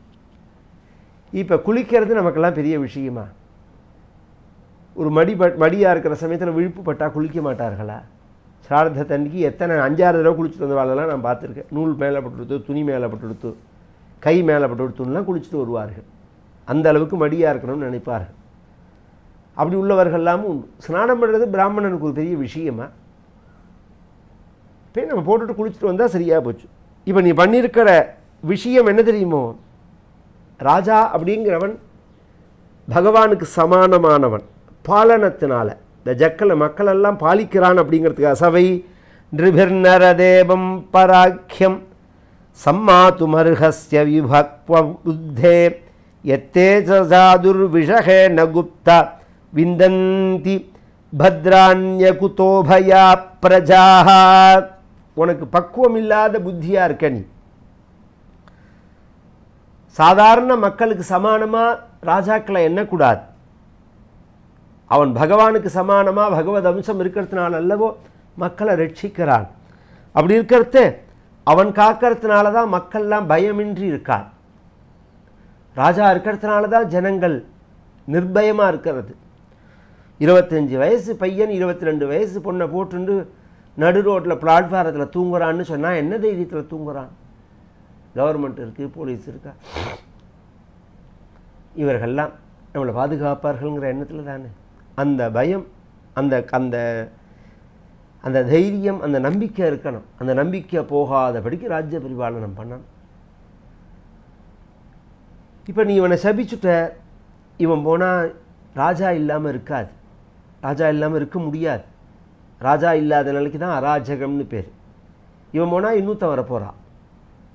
இப்போ குளிக்கிறது நமக்கெல்லாம் பெரிய விஷயமா ஒரு மடி மடியாக இருக்கிற சமயத்தில் விழுப்பு பட்டால் குளிக்க மாட்டார்களா சாரத தண்ணிக்கு எத்தனை அஞ்சாறு தடவை குளிச்சுட்டு வந்தவாளெல்லாம் நான் பார்த்துருக்கேன் நூல் மேலே பட்டுடுத்து துணி மேலே பட்டுடுத்து கை மேலே கொடுத்துலாம் குளிச்சுட்டு வருவார்கள் அந்த அளவுக்கு மடியாக இருக்கணும்னு நினைப்பார்கள் அப்படி உள்ளவர்கள் எல்லாமும் உண்டு ஸ்நானம் பண்ணுறது பிராமணனுக்கு ஒரு பெரிய விஷயமா போய் நம்ம போட்டுட்டு குளிச்சுட்டு வந்தால் சரியாக போச்சு இப்போ நீ பண்ணியிருக்கிற விஷயம் என்ன தெரியுமோ ராஜா அப்படிங்கிறவன் பகவானுக்கு சமானமானவன் பாலனத்தினால் இந்த ஜக்களை மக்களெல்லாம் பாலிக்கிறான் அப்படிங்கிறதுக்கு அசவை நிருபிர்நரதேவம் பராக்கியம் சம்மா துமர்ஹஸ்ய விபக்வ புத்தே எத்தே சாதுர் விஷகே விந்தந்தி விந்தந்தி குதோபயா பிரஜா உனக்கு பக்குவம் இல்லாத புத்தியாக இருக்க நீ சாதாரண மக்களுக்கு சமானமாக ராஜாக்களை எண்ணக்கூடாது அவன் பகவானுக்கு சமானமாக பகவத் அம்சம் இருக்கிறதுனால அல்லவோ மக்களை ரட்சிக்கிறான் அப்படி இருக்கிறது அவன் காக்கிறதுனால தான் மக்கள்லாம் பயமின்றி இருக்கான் ராஜா இருக்கிறதுனால தான் ஜனங்கள் நிர்பயமாக இருக்கிறது இருபத்தஞ்சி வயசு பையன் இருபத்தி ரெண்டு வயசு பொண்ணை போட்டுண்டு நடு ரோட்டில் பிளாட்ஃபாரத்தில் தூங்குறான்னு சொன்னால் என்ன தைரியத்தில் தூங்குறான் கவர்மெண்ட் இருக்குது போலீஸ் இருக்கா இவர்கள்லாம் நம்மளை பாதுகாப்பார்கள்ங்கிற எண்ணத்தில் தானே அந்த பயம் அந்த அந்த அந்த தைரியம் அந்த நம்பிக்கை இருக்கணும் அந்த நம்பிக்கை போகாதபடிக்கு ராஜ்ய பரிபாலனம் பண்ணணும் இப்போ நீ இவனை சபிச்சுட்ட இவன் போனால் ராஜா இல்லாமல் இருக்காது ராஜா இல்லாமல் இருக்க முடியாது ராஜா இல்லாத நிலைக்கு தான் அராஜகம்னு பேர் இவன் போனால் இன்னொருத்தன் வரப்போகிறான்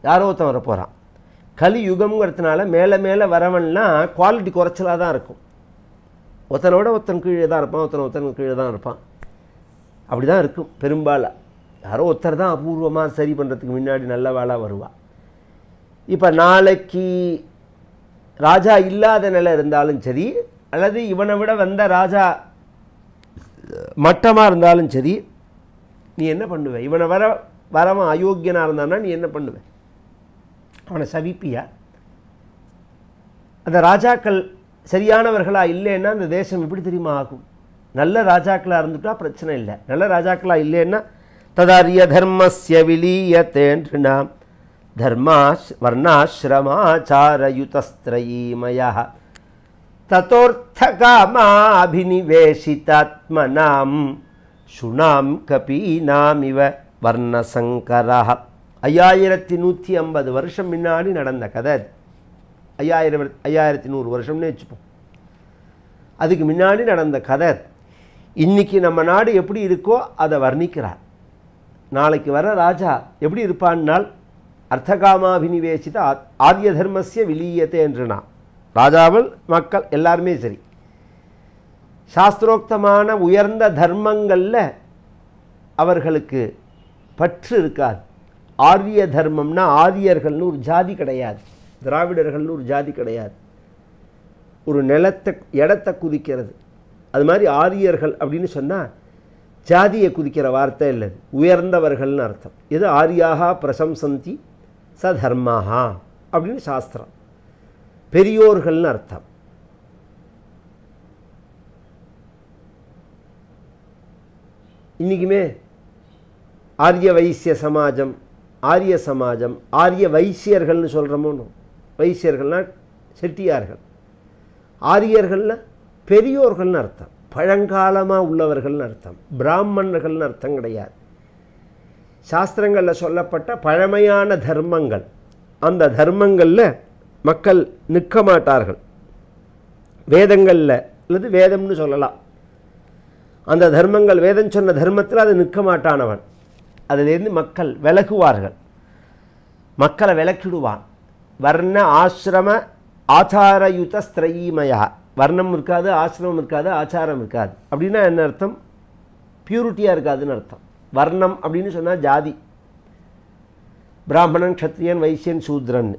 யாரோ ஒருத்தன் வரப்போகிறான் கலி யுகம்ங்கிறதுனால மேலே மேலே வரவன்லாம் குவாலிட்டி குறைச்சலாக தான் இருக்கும் ஒத்தனோட ஒருத்தன் கீழே தான் இருப்பான் ஒருத்தன் ஒருத்தன் கீழே தான் இருப்பான் அப்படி தான் இருக்கும் பெரும்பாலும் யாரோ ஒருத்தர் தான் அபூர்வமாக சரி பண்ணுறதுக்கு முன்னாடி நல்ல வேளாக வருவாள் இப்போ நாளைக்கு ராஜா இல்லாத நிலை இருந்தாலும் சரி அல்லது இவனை விட வந்த ராஜா மட்டமாக இருந்தாலும் சரி நீ என்ன பண்ணுவேன் இவனை வர வரவன் அயோக்கியனாக இருந்தானா நீ என்ன பண்ணுவேன் அவனை சவிப்பியா அந்த ராஜாக்கள் சரியானவர்களாக இல்லைன்னா இந்த தேசம் எப்படி தெரியுமா ஆகும் நல்ல ராஜாக்களாக இருந்துட்டால் பிரச்சனை இல்லை நல்ல ராஜாக்களாக இல்லைன்னா ததாரிய தர்மஸ்ய விலீயத்தேன்று நாம் தர்மாஷ் வர்ணாசிரமாச்சாரயுதஸ்திரயீமயா தத்தோர்த்தகாமாபினிவேஷிதாத்மனாம் சுனாம் கபீனாம் இவ வர்ணசங்கரா ஐயாயிரத்தி நூற்றி ஐம்பது வருஷம் முன்னாடி நடந்த கதை ஐயாயிரம் ஐயாயிரத்தி நூறு வருஷம்னு வச்சுப்போம் அதுக்கு முன்னாடி நடந்த கதை இன்றைக்கி நம்ம நாடு எப்படி இருக்கோ அதை வர்ணிக்கிறார் நாளைக்கு வர ராஜா எப்படி இருப்பான்னால் அர்த்தகாமாபினிவேசித ஆத்ய தர்மசிய விலீயத்தை என்றுனா நான் மக்கள் எல்லாருமே சரி சாஸ்திரோக்தமான உயர்ந்த தர்மங்களில் அவர்களுக்கு பற்று இருக்காது ஆரிய தர்மம்னா ஆரியர்கள்னு ஒரு ஜாதி கிடையாது திராவிடர்கள்னு ஒரு ஜாதி கிடையாது ஒரு நிலத்தை இடத்த குதிக்கிறது அது மாதிரி ஆரியர்கள் அப்படின்னு சொன்னால் ஜாதியை குதிக்கிற வார்த்தை இல்லை உயர்ந்தவர்கள்னு அர்த்தம் இது ஆரியாகா பிரசம்சந்தி ச தர்மாகா அப்படின்னு சாஸ்திரம் பெரியோர்கள்னு அர்த்தம் இன்றைக்குமே ஆரிய வைசிய சமாஜம் ஆரிய சமாஜம் ஆரிய வைசியர்கள்னு சொல்கிறோமோன்னு வைசியர்கள்னால் செட்டியார்கள் ஆரியர்கள்னால் பெரியோர்கள்னு அர்த்தம் பழங்காலமாக உள்ளவர்கள்னு அர்த்தம் பிராமணர்கள்னு அர்த்தம் கிடையாது சாஸ்திரங்களில் சொல்லப்பட்ட பழமையான தர்மங்கள் அந்த தர்மங்களில் மக்கள் நிற்க மாட்டார்கள் வேதங்களில் அல்லது வேதம்னு சொல்லலாம் அந்த தர்மங்கள் வேதம் சொன்ன தர்மத்தில் அது நிற்க மாட்டானவன் அதிலேருந்து மக்கள் விலகுவார்கள் மக்களை விளக்கிடுவான் வர்ண ஆசிரம ஆச்சாரயுத ஸ்திரீமயா வர்ணம் இருக்காது ஆசிரமம் இருக்காது ஆச்சாரம் இருக்காது அப்படின்னா என்ன அர்த்தம் பியூரிட்டியாக இருக்காதுன்னு அர்த்தம் வர்ணம் அப்படின்னு சொன்னால் ஜாதி பிராமணன் க்ஷத்ரியன் வைசியன் சூத்ரன்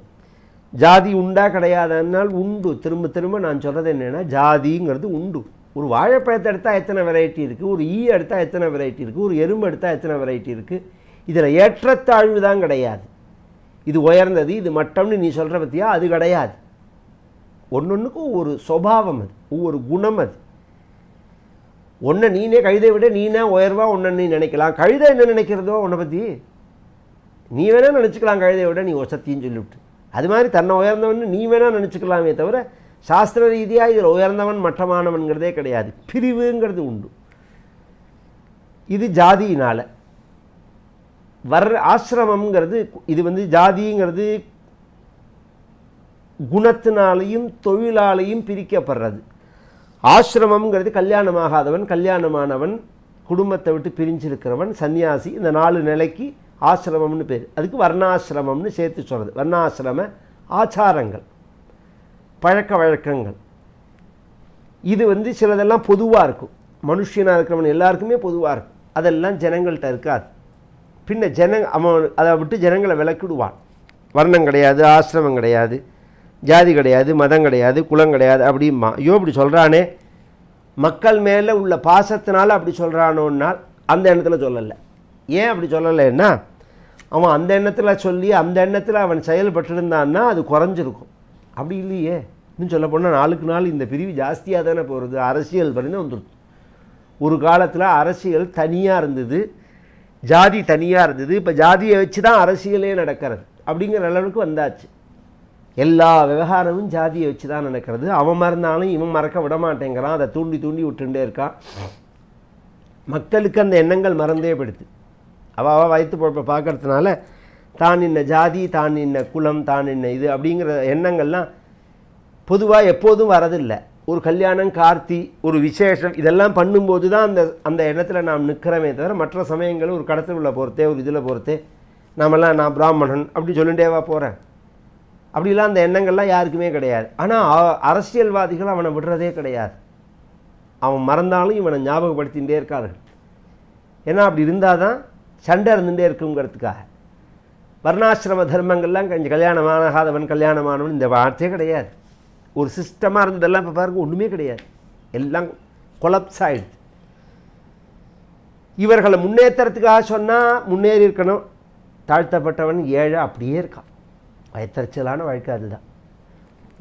ஜாதி உண்டா கிடையாதுனால் உண்டு திரும்ப திரும்ப நான் சொல்கிறது என்னென்னா ஜாதிங்கிறது உண்டு ஒரு வாழைப்பழத்தை எடுத்தால் எத்தனை வெரைட்டி இருக்குது ஒரு ஈ எடுத்தால் எத்தனை வெரைட்டி இருக்குது ஒரு எறும்பு எடுத்தால் எத்தனை வெரைட்டி இருக்குது இதில் ஏற்றத்தாழ்வு தான் கிடையாது இது உயர்ந்தது இது மட்டம்னு நீ சொல்கிற பற்றியா அது கிடையாது ஒன்று ஒன்றுக்கும் ஒரு சுபாவம் அது ஒவ்வொரு குணம் அது ஒன்றை நீனே கழுதை விட நீனா உயர்வா ஒன்று நீ நினைக்கலாம் கழுதை என்ன நினைக்கிறதோ உன்னை பற்றி நீ வேணால் நினச்சிக்கலாம் கழுதை விட நீ ஒசத்தின்னு சொல்லிவிட்டு அது மாதிரி தன்னை உயர்ந்தவன் நீ வேணால் நினச்சிக்கலாமே தவிர சாஸ்திர ரீதியாக இதில் உயர்ந்தவன் மட்டமானவன்கிறதே கிடையாது பிரிவுங்கிறது உண்டு இது ஜாதியினால் வர்ற ஆசிரமங்கிறது இது வந்து ஜாதிங்கிறது குணத்தினாலையும் தொழிலாலையும் பிரிக்கப்படுறது ஆசிரமங்கிறது கல்யாணமாகாதவன் கல்யாணமானவன் குடும்பத்தை விட்டு பிரிஞ்சிருக்கிறவன் சன்னியாசி இந்த நாலு நிலைக்கு ஆசிரமம்னு பேர் அதுக்கு வர்ணாசிரமம்னு சேர்த்து சொல்கிறது வர்ணாசிரம ஆச்சாரங்கள் பழக்க வழக்கங்கள் இது வந்து சிலதெல்லாம் பொதுவாக இருக்கும் மனுஷனாக இருக்கிறவன் எல்லாருக்குமே பொதுவாக இருக்கும் அதெல்லாம் ஜனங்கள்கிட்ட இருக்காது பின்ன ஜன அவன் அதை விட்டு ஜனங்களை விளக்கிடுவான் வர்ணம் கிடையாது ஆசிரமம் கிடையாது ஜாதி கிடையாது மதம் கிடையாது குலம் கிடையாது அப்படிமா ஐயோ இப்படி சொல்கிறானே மக்கள் மேலே உள்ள பாசத்தினால அப்படி சொல்கிறானோன்னால் அந்த எண்ணத்தில் சொல்லலை ஏன் அப்படி சொல்லலைன்னா அவன் அந்த எண்ணத்தில் சொல்லி அந்த எண்ணத்தில் அவன் செயல்பட்டுருந்தான்னா அது குறைஞ்சிருக்கும் அப்படி இல்லையே இன்னும் சொல்ல போனால் நாளுக்கு நாள் இந்த பிரிவு ஜாஸ்தியாக தானே போகிறது அரசியல் பண்ணி வந்துருச்சு ஒரு காலத்தில் அரசியல் தனியாக இருந்தது ஜாதி தனியாக இருந்தது இப்போ ஜாதியை வச்சு தான் அரசியலே நடக்கிறது அப்படிங்கிற அளவுக்கு வந்தாச்சு எல்லா விவகாரமும் ஜாதியை வச்சு தான் நடக்கிறது அவன் மறந்தாலும் இவன் மறக்க விட மாட்டேங்கிறான் அதை தூண்டி தூண்டி விட்டுண்டே இருக்கான் மக்களுக்கு அந்த எண்ணங்கள் மறந்தே படுது அவள் வயிற்று பொழப்பை பார்க்கறதுனால தான் இன்ன ஜாதி தான் இன்ன குலம் தான் இன்ன இது அப்படிங்கிற எண்ணங்கள்லாம் பொதுவாக எப்போதும் வரதில்லை ஒரு கல்யாணம் கார்த்தி ஒரு விசேஷம் இதெல்லாம் பண்ணும்போது தான் அந்த அந்த இடத்துல நாம் நிற்கிறமே தவிர மற்ற சமயங்களும் ஒரு உள்ள பொறுத்தே ஒரு இதில் பொறுத்தே நாமெல்லாம் நான் பிராமணன் அப்படி சொல்லிட்டேவா போகிறேன் அப்படிலாம் அந்த எண்ணங்கள்லாம் யாருக்குமே கிடையாது ஆனால் அரசியல்வாதிகள் அவனை விடுறதே கிடையாது அவன் மறந்தாலும் இவனை ஞாபகப்படுத்திகிட்டே இருக்கார்கள் ஏன்னா அப்படி இருந்தால் தான் சண்டை இருந்துகிட்டே இருக்குங்கிறதுக்காக வர்ணாசிரம தர்மங்கள்லாம் கொஞ்சம் கல்யாணமானவன் கல்யாணமானவன் இந்த வார்த்தையே கிடையாது ஒரு சிஸ்டமாக இருந்ததெல்லாம் இப்போ பாருங்கள் ஒன்றுமே கிடையாது எல்லாம் கொலப்ஸ் ஆகிடுது இவர்களை முன்னேற்றத்துக்காக சொன்னால் முன்னேறி இருக்கணும் தாழ்த்தப்பட்டவன் ஏழை அப்படியே இருக்கான் வயத்தறிச்சலான வாழ்க்கை அதுதான்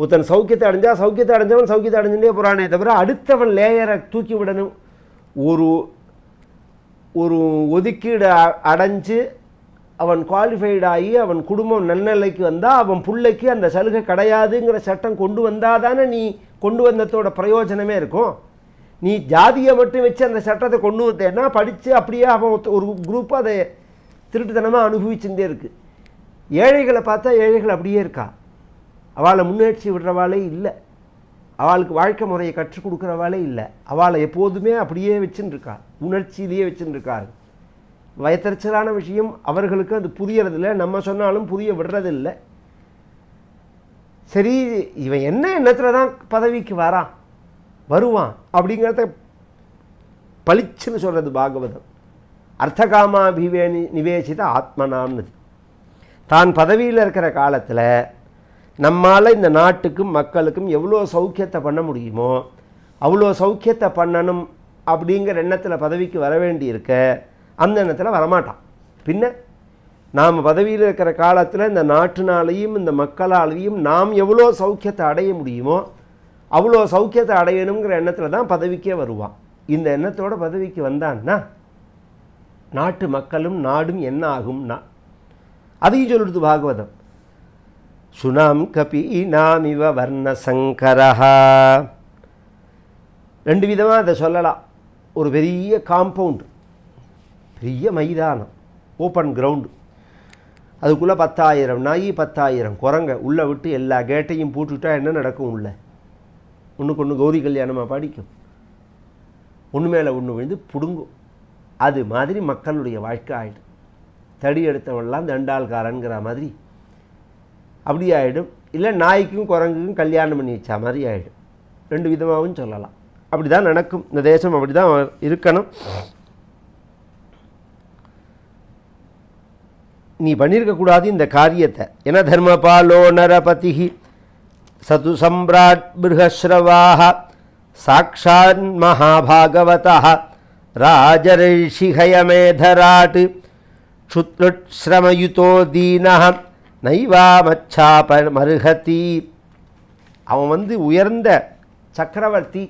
ஒருத்தன் சௌக்கியத்தை அடைஞ்சா சௌக்கியத்தை அடைஞ்சவன் சௌக்கியத்தை அடைஞ்சுட்டே போகிறானே தவிர அடுத்தவன் லேயரை தூக்கி விடணும் ஒரு ஒரு ஒதுக்கீடு அடைஞ்சு அவன் குவாலிஃபைடு ஆகி அவன் குடும்பம் நன்னிலைக்கு வந்தால் அவன் பிள்ளைக்கு அந்த சலுகை கிடையாதுங்கிற சட்டம் கொண்டு வந்தால் தானே நீ கொண்டு வந்ததோட பிரயோஜனமே இருக்கும் நீ ஜாதியை மட்டும் வச்சு அந்த சட்டத்தை கொண்டு வந்தேன்னா படித்து அப்படியே அவன் ஒரு குரூப் அதை திருட்டுத்தனமாக அனுபவிச்சுட்டே இருக்குது ஏழைகளை பார்த்தா ஏழைகள் அப்படியே இருக்கா அவளை முன்னேற்றி விடுறவாளே இல்லை அவளுக்கு வாழ்க்கை முறையை கற்றுக் கொடுக்குறவாளே இல்லை அவளை எப்போதுமே அப்படியே வச்சுன்னு இருக்கா உணர்ச்சியிலேயே வச்சுன்னு இருக்காரு வயத்தறிச்சலான விஷயம் அவர்களுக்கு அது புரியறதில்லை நம்ம சொன்னாலும் புரிய விடுறதில்லை சரி இவன் என்ன எண்ணத்தில் தான் பதவிக்கு வரான் வருவான் அப்படிங்கிறத பளிச்சுன்னு சொல்கிறது பாகவதம் அர்த்தகாமாபிவே நிவேசித ஆத்மனான்னு தான் பதவியில் இருக்கிற காலத்தில் நம்மால் இந்த நாட்டுக்கும் மக்களுக்கும் எவ்வளோ சௌக்கியத்தை பண்ண முடியுமோ அவ்வளோ சௌக்கியத்தை பண்ணணும் அப்படிங்கிற எண்ணத்தில் பதவிக்கு வர வேண்டியிருக்க அந்த எண்ணத்தில் வரமாட்டான் பின்ன நாம் பதவியில் இருக்கிற காலத்தில் இந்த நாட்டினாலேயும் இந்த மக்களாலேயும் நாம் எவ்வளோ சௌக்கியத்தை அடைய முடியுமோ அவ்வளோ சௌக்கியத்தை அடையணுங்கிற எண்ணத்தில் தான் பதவிக்கே வருவான் இந்த எண்ணத்தோட பதவிக்கு வந்தான்னா நாட்டு மக்களும் நாடும் என்ன ஆகும்னா அதையும் சொல்லுறது பாகவதம் சுனாம் கபி நாமிவ சங்கரா ரெண்டு விதமாக அதை சொல்லலாம் ஒரு பெரிய காம்பவுண்டு பெரிய மைதானம் ஓப்பன் கிரவுண்டு அதுக்குள்ளே பத்தாயிரம் நாய் பத்தாயிரம் குரங்க உள்ளே விட்டு எல்லா கேட்டையும் பூட்டுட்டா என்ன நடக்கும் உள்ளே ஒன்றுக்கு ஒன்று கௌரி கல்யாணமாக படிக்கும் ஒன்று மேலே ஒன்று விழுந்து பிடுங்கும் அது மாதிரி மக்களுடைய வாழ்க்கை ஆகிடும் தடி எடுத்தவன்லாம் தண்டால்காரங்கிற மாதிரி அப்படி ஆகிடும் இல்லை நாய்க்கும் குரங்குக்கும் கல்யாணம் பண்ணி வச்சா மாதிரி ஆகிடும் ரெண்டு விதமாகவும் சொல்லலாம் அப்படி தான் நடக்கும் இந்த தேசம் அப்படி தான் இருக்கணும் நீ பண்ணியிருக்கக்கூடாது இந்த காரியத்தை என தர்மபாலோ நரபதி சது சம்ராட் பிருகஸ்ரவாக சாட்சாத் மகாபாகவதா ராஜரிஷிஹயமேதராட் க்ஷுத்ருட்ஸ்ரமயுதோ தீன நைவாமச்சாப மருகதி அவன் வந்து உயர்ந்த சக்கரவர்த்தி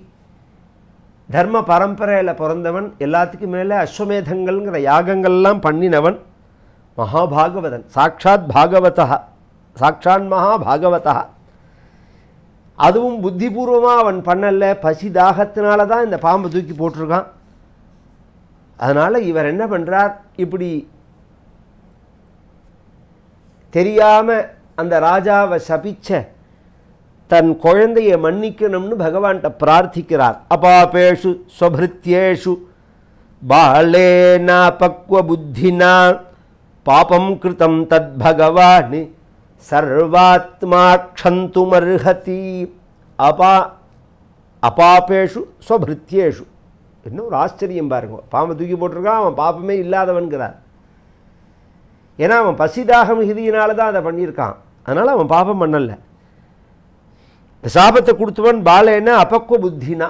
தர்ம பரம்பரையில் பிறந்தவன் எல்லாத்துக்கும் மேலே அஸ்வமேதங்கள்ங்கிற யாகங்கள்லாம் பண்ணினவன் மகாபாகவதன் சாட்சாத் பாகவதா சாட்சான் மகாபாகவதா அதுவும் புத்திபூர்வமாக அவன் பண்ணல பசி தாகத்தினால தான் இந்த பாம்பை தூக்கி போட்டிருக்கான் அதனால் இவர் என்ன பண்ணுறார் இப்படி தெரியாமல் அந்த ராஜாவை சபிச்ச தன் குழந்தையை மன்னிக்கணும்னு பகவான்கிட்ட பிரார்த்திக்கிறார் அபாபேஷு ஸ்வபிருத்தியேஷு பாலேனா பக்வ புத்தினா பாபம் கிருத்தம் தத் சர்வாத்மா க்ஷந்துமர்ஹதி அபா அபாபேஷு ஸ்வபிருத்தியேஷு என்ன ஒரு ஆச்சரியம் பாருங்க பாம்பை தூக்கி போட்டிருக்கான் அவன் பாப்பமே இல்லாதவன்கிறார் ஏன்னா அவன் பசிதாக மிகுதியினால தான் அதை பண்ணியிருக்கான் அதனால் அவன் பாப்பம் பண்ணலை சாபத்தை கொடுத்தவன் பாலேன்னா அபக்குவ புத்தினா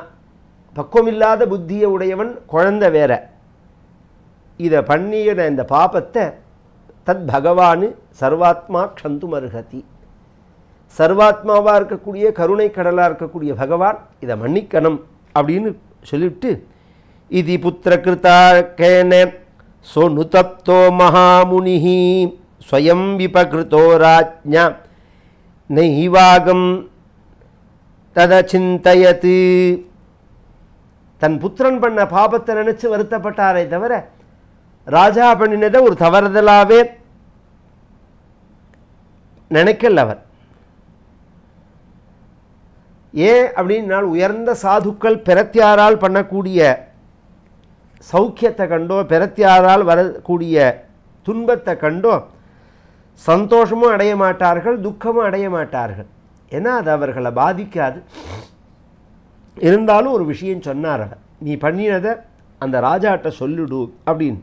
பக்குவம் இல்லாத புத்தியை உடையவன் குழந்தை வேற இதை பண்ணின இந்த பாப்பத்தை தத் பகவானு சர்வாத்மா க்ஷந்து மருகதி சர்வாத்மாவாக இருக்கக்கூடிய கருணை கடலாக இருக்கக்கூடிய பகவான் இதை மன்னிக்கணும் அப்படின்னு சொல்லிவிட்டு இது புத்திர கிருத்தாக்கேன கேன சொனு தப்தோ மகாமுனிஹி ஸ்வயம் விபகிருத்தோ ராஜா நெய்வாகம் ததச்சிந்தயத்து தன் புத்திரன் பண்ண பாபத்தை நினச்சி வருத்தப்பட்டாரே தவிர ராஜா பண்ணினதை ஒரு தவறுதலாகவே நினைக்கல அவர் ஏன் அப்படின்னால் உயர்ந்த சாதுக்கள் பெரத்தியாரால் பண்ணக்கூடிய சௌக்கியத்தை கண்டோ பெரத்தியாரால் வரக்கூடிய துன்பத்தை கண்டோ சந்தோஷமும் அடைய மாட்டார்கள் துக்கமும் அடைய மாட்டார்கள் ஏன்னா அது அவர்களை பாதிக்காது இருந்தாலும் ஒரு விஷயம் சொன்னார் அவர் நீ பண்ணினதை அந்த ராஜாட்ட சொல்லிடு அப்படின்னு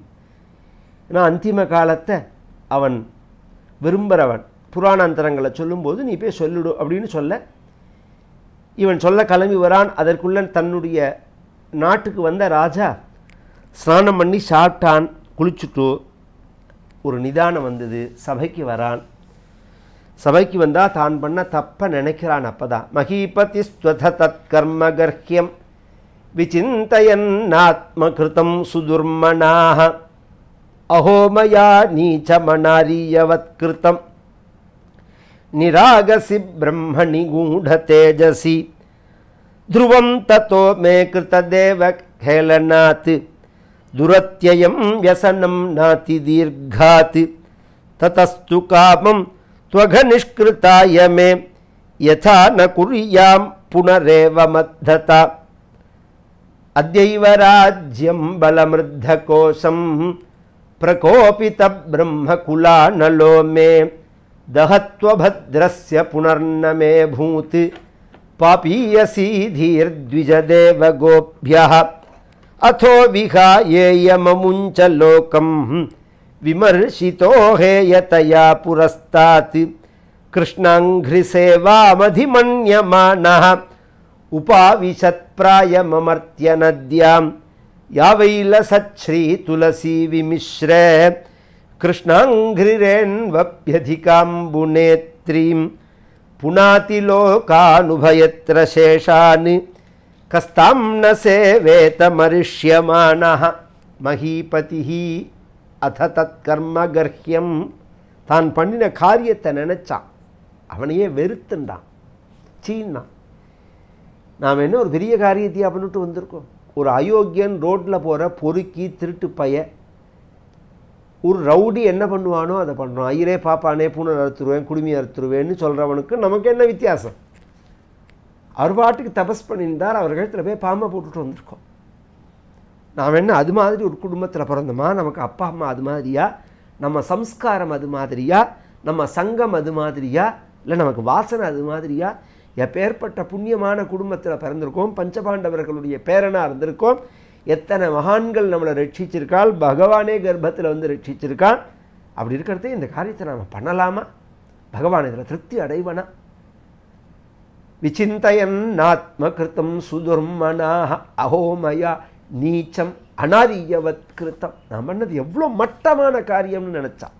ஏன்னா அந்திம காலத்தை அவன் விரும்புகிறவன் புராணாந்தரங்களை சொல்லும்போது நீ போய் சொல்லிடு அப்படின்னு சொல்ல இவன் சொல்ல கிளம்பி வரான் அதற்குள்ள தன்னுடைய நாட்டுக்கு வந்த ராஜா ஸ்நானம் பண்ணி சாப்பிட்டான் குளிச்சுட்டு ஒரு நிதானம் வந்தது சபைக்கு வரான் சபைக்கு வந்தால் தான் பண்ண தப்ப நினைக்கிறான் அப்போதான் மகிபதி ஸ்வத தற்கர்ம கர்ஹியம் விசிந்தயன் கிருதம் சுதுர்மனாக अहोमया नीचमनारीयवत्कृतम् निरागसि ब्रह्मणि गूढतेजसि ध्रुवं ततो मे कृतदेव खेलनात् दुरत्ययं व्यसनं नातिदीर्घात् ततस्तु कामं त्वघनिष्कृताय मे यथा न कुर्यां पुनरेव मद्धता अद्यैव राज्यं बलमृद्धकोशम् प्रकोपितब्रह्मकुलानलो मे दहत्वभद्रस्य मे भूत् पापीयसीधीर्द्विजदेवगोभ्यः अथो विहायेयममुञ्च लोकं विमर्शितो हेयतया पुरस्तात् कृष्णाङ्घ्रिसेवामधिमन्यमानः उपाविशत्प्रायममर्त्यनद्याम् యావైల సచ్శ్రీ తులసీ విమిశ్ర కృష్ణాంఘ్రిరేన్వప్యధికాంబునేత్రీం పునాతిలోకానుభయత్ర శేషాన్ కస్తాంన సేవేతమరిష్యమాణ మహీపతి అథ தற்கர்மகர்ஹியம் தான் பண்ணின காரியத்தை நினச்சான் அவனையே வெறுத்துண்டான் சீன்னான் நாம் என்ன ஒரு பெரிய காரியத்தையா பண்ணிட்டு வந்திருக்கோம் ஒரு அயோக்கியன் ரோட்டில் போகிற பொறுக்கி திருட்டு பைய ஒரு ரவுடி என்ன பண்ணுவானோ அதை பண்ணுறோம் ஐயரே பாப்பானே பூனை அறுத்துருவேன் குடுமி அறுத்துருவேன்னு சொல்கிறவனுக்கு நமக்கு என்ன வித்தியாசம் அவர் பாட்டுக்கு தபஸ் பண்ணியிருந்தார் அவர் கழுத்தில் போய் பாம்பை போட்டுட்டு வந்திருக்கோம் நாம் என்ன அது மாதிரி ஒரு குடும்பத்தில் பிறந்தோமா நமக்கு அப்பா அம்மா அது மாதிரியா நம்ம சம்ஸ்காரம் அது மாதிரியா நம்ம சங்கம் அது மாதிரியா இல்லை நமக்கு வாசனை அது மாதிரியா எப்பேற்பட்ட புண்ணியமான குடும்பத்தில் பிறந்திருக்கோம் பஞ்சபாண்டவர்களுடைய பேரனாக இருந்திருக்கோம் எத்தனை மகான்கள் நம்மளை ரட்சிச்சிருக்காள் பகவானே கர்ப்பத்தில் வந்து ரட்சிச்சிருக்கான் அப்படி இருக்கிறதே இந்த காரியத்தை நாம் பண்ணலாமா பகவான் இதில் திருப்தி அடைவனா விசிந்தையன் ஆத்ம கிருத்தம் சுதுர்மனாக அகோமயா நீச்சம் அனாரியவத் கிருத்தம் நான் பண்ணது எவ்வளோ மட்டமான காரியம்னு நினச்சான்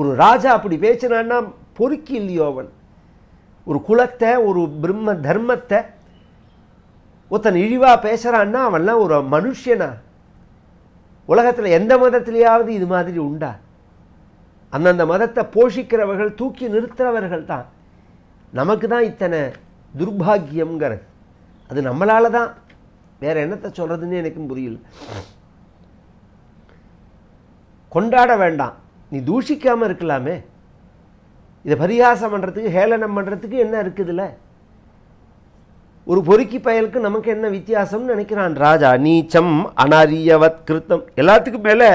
ஒரு ராஜா அப்படி பேசினான்னா பொறுக்கி இல்லையோவன் ஒரு குலத்தை ஒரு பிரம்ம தர்மத்தை ஒருத்தன் இழிவாக பேசுகிறான்னா அவன்லாம் ஒரு மனுஷனா உலகத்தில் எந்த மதத்திலேயாவது இது மாதிரி உண்டா அந்தந்த மதத்தை போஷிக்கிறவர்கள் தூக்கி நிறுத்துறவர்கள் தான் நமக்கு தான் இத்தனை துர்பாகியம்ங்கிறது அது நம்மளால தான் வேறு என்னத்தை சொல்கிறதுன்னு எனக்கும் புரியல கொண்டாட வேண்டாம் நீ தூஷிக்காமல் இருக்கலாமே இதை பரிகாசம் பண்ணுறதுக்கு ஹேளனம் பண்ணுறதுக்கு என்ன இருக்குதுல்ல ஒரு பொறுக்கி பயலுக்கு நமக்கு என்ன வித்தியாசம்னு நினைக்கிறான் ராஜா நீச்சம் அனாரியவத் கிருத்தம் எல்லாத்துக்கும் மேலே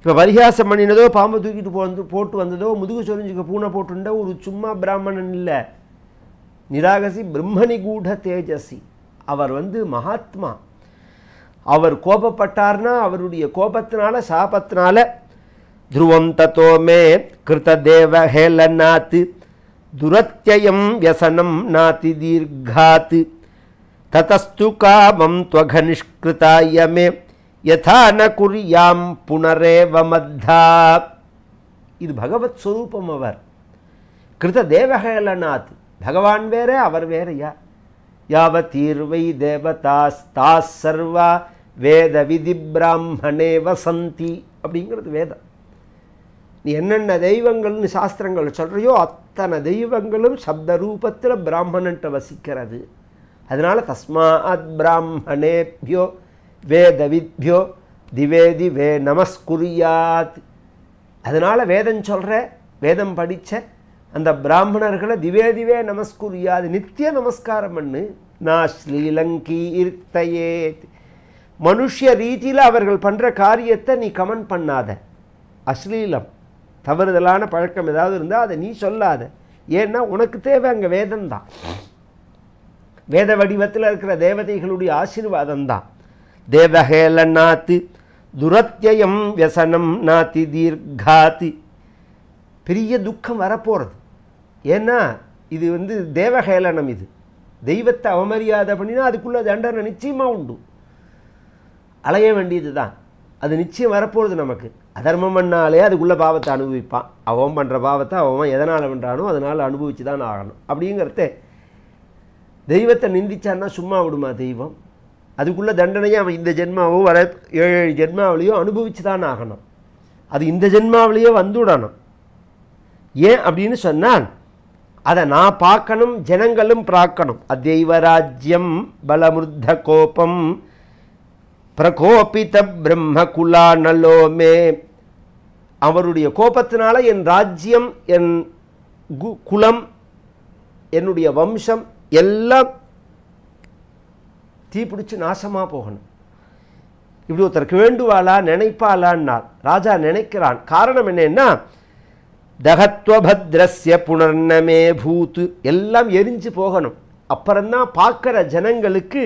இப்போ பரிகாசம் பண்ணினதோ பாம்பை தூக்கிட்டு போந்து போட்டு வந்ததோ முதுகு சொரிஞ்சுக்க பூனை போட்டுண்ட ஒரு சும்மா பிராமணன் இல்லை நிராகசி பிரம்மணி கூட தேஜசி அவர் வந்து மகாத்மா அவர் கோபப்பட்டார்னா அவருடைய கோபத்தினால சாபத்தினால ध्रुवं ततो मे कृतदेव हेलनात् दुरत्ययं व्यसनं नाति दीर्घात् ततस्तु कामं त्वघनिष्कृताय मे यथा न कुर्यां पुनरेव मद्धा ಇದು ಭಗವತ್ ಸ್ವರೂಪಂ ಅವರ್ ಕೃತ ದೇವಹೇಳನಾಥ್ ಭಗವಾನ್ ಬೇರೆ ಅವರ್ ಬೇರೆಯ ಯಾವ ತೀರ್ವೈ ದೇವತಾಸ್ತಾಸ್ ಸರ್ವ ವೇದ ವಿಧಿ ಬ್ರಾಹ್ಮಣೇ ವಸಂತಿ ಅಪ್ಡಿಂಗ್ರದು ವೇದ நீ என்னென்ன தெய்வங்கள்னு சாஸ்திரங்கள் சொல்கிறையோ அத்தனை தெய்வங்களும் சப்த ரூபத்தில் பிராமணன்ட்ட வசிக்கிறது அதனால் தஸ்மாத் பிராமணேபியோ வேதவித்யோ திவேதி வே நமஸ்குரியாத் அதனால் வேதம் சொல்கிற வேதம் படித்த அந்த பிராமணர்களை திவேதிவே நமஸ்குரியாது நித்திய நமஸ்காரம் பண்ணு நான் ஸ்ரீலங்கீர்த்தையே மனுஷ ரீதியில் அவர்கள் பண்ணுற காரியத்தை நீ கமெண்ட் பண்ணாத அஸ்லீலம் தவறுதலான பழக்கம் ஏதாவது இருந்தால் அதை நீ சொல்லாத ஏன்னா உனக்கு தேவை அங்கே வேதம் தான் வேத வடிவத்தில் இருக்கிற தேவதைகளுடைய ஆசீர்வாதம் தான் தேவஹேல நாத்து துரத்தியம் வியசனம் நாத்தி தீர்காத்தி பெரிய துக்கம் வரப்போகிறது ஏன்னா இது வந்து தேவஹேலனம் இது தெய்வத்தை அவமரியாதை பண்ணினா அதுக்குள்ளே தண்டனை நிச்சயமாக உண்டு அலைய வேண்டியது தான் அது நிச்சயம் வரப்போகிறது நமக்கு அதர்மம் பண்ணாலே அதுக்குள்ளே பாவத்தை அனுபவிப்பான் அவன் பண்ணுற பாவத்தை அவன் எதனால் பண்ணுறானோ அதனால் அனுபவிச்சு தான் ஆகணும் அப்படிங்கிறத தெய்வத்தை நிந்திச்சான்னா சும்மா விடுமா தெய்வம் அதுக்குள்ளே தண்டனையை அவன் இந்த ஜென்மாவோ வர ஏழு ஏழு ஜென்மாவிலையோ அனுபவிச்சு தான் ஆகணும் அது இந்த ஜென்மாவிலேயே வந்துவிடணும் ஏன் அப்படின்னு சொன்னால் அதை நான் பார்க்கணும் ஜனங்களும் பிராக்கணும் அத்தெய்வராஜ்யம் பலமுர்த கோபம் பிரகோபித பிரம்ம குலா நலோமே அவருடைய கோபத்தினால என் ராஜ்யம் என் குலம் என்னுடைய வம்சம் எல்லாம் தீப்பிடிச்சு நாசமாக போகணும் இப்படி ஒருத்தருக்கு வேண்டுவாளா நினைப்பாளான் ராஜா நினைக்கிறான் காரணம் என்னன்னா தகத்வபத்ரஸ்ய புனர்ணமே பூத்து எல்லாம் எரிஞ்சு போகணும் அப்புறம்தான் பார்க்குற ஜனங்களுக்கு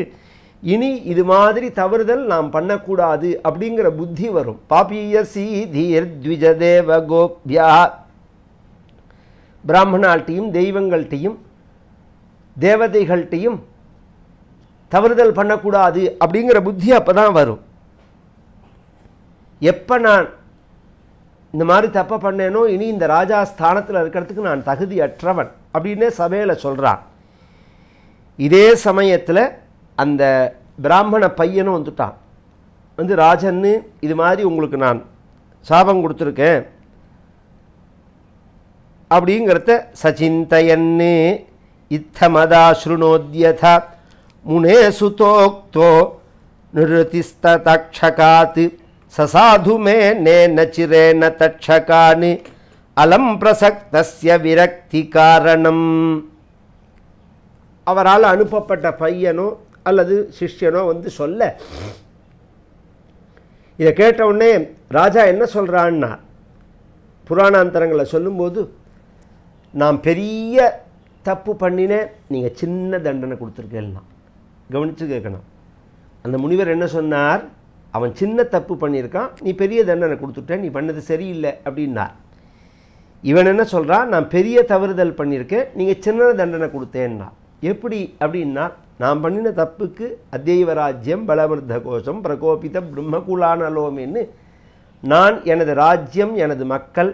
இனி இது மாதிரி தவறுதல் நாம் பண்ணக்கூடாது அப்படிங்கிற புத்தி வரும் பாபிய த்விஜதேவ கோபியா பிராமணால்ட்டையும் தெய்வங்கள்ட்டையும் தேவதைகள்கிட்டையும் தவறுதல் பண்ணக்கூடாது அப்படிங்கிற புத்தி அப்போ தான் வரும் எப்போ நான் இந்த மாதிரி தப்பை பண்ணேனோ இனி இந்த ராஜா ஸ்தானத்தில் இருக்கிறதுக்கு நான் தகுதியற்றவன் அப்படின்னே சபையில் சொல்கிறான் இதே சமயத்தில் அந்த பிராமண பையனும் வந்துட்டான் வந்து ராஜன்னு இது மாதிரி உங்களுக்கு நான் சாபம் கொடுத்துருக்கேன் அப்படிங்கிறத இத்தமதா இத்தமதாஸ்ருணோத்யதா முனே சுதோக்தோ தக்ஷகாத்து சசாது மே நேனச்சிரேன தட்சகான் அலம் பிரசக்திய விரக்தி காரணம் அவரால் அனுப்பப்பட்ட பையனும் அல்லது சிஷ்யனோ வந்து சொல்ல இதை கேட்ட உடனே ராஜா என்ன சொல்கிறான்னா புராணாந்தரங்களை சொல்லும்போது நான் பெரிய தப்பு பண்ணினேன் நீங்கள் சின்ன தண்டனை கொடுத்துருக்கேன்னா கவனித்து கேட்கணும் அந்த முனிவர் என்ன சொன்னார் அவன் சின்ன தப்பு பண்ணியிருக்கான் நீ பெரிய தண்டனை கொடுத்துட்டேன் நீ பண்ணது சரியில்லை அப்படின்னார் இவன் என்ன சொல்கிறான் நான் பெரிய தவறுதல் பண்ணியிருக்கேன் நீங்கள் சின்ன தண்டனை கொடுத்தேன்னா எப்படி அப்படின்னா நான் பண்ணின தப்புக்கு அத்தெய்வராஜ்யம் பலவர்த்த கோஷம் பிரகோபித பிரம்மகுலானலோமின்னு நான் எனது ராஜ்யம் எனது மக்கள்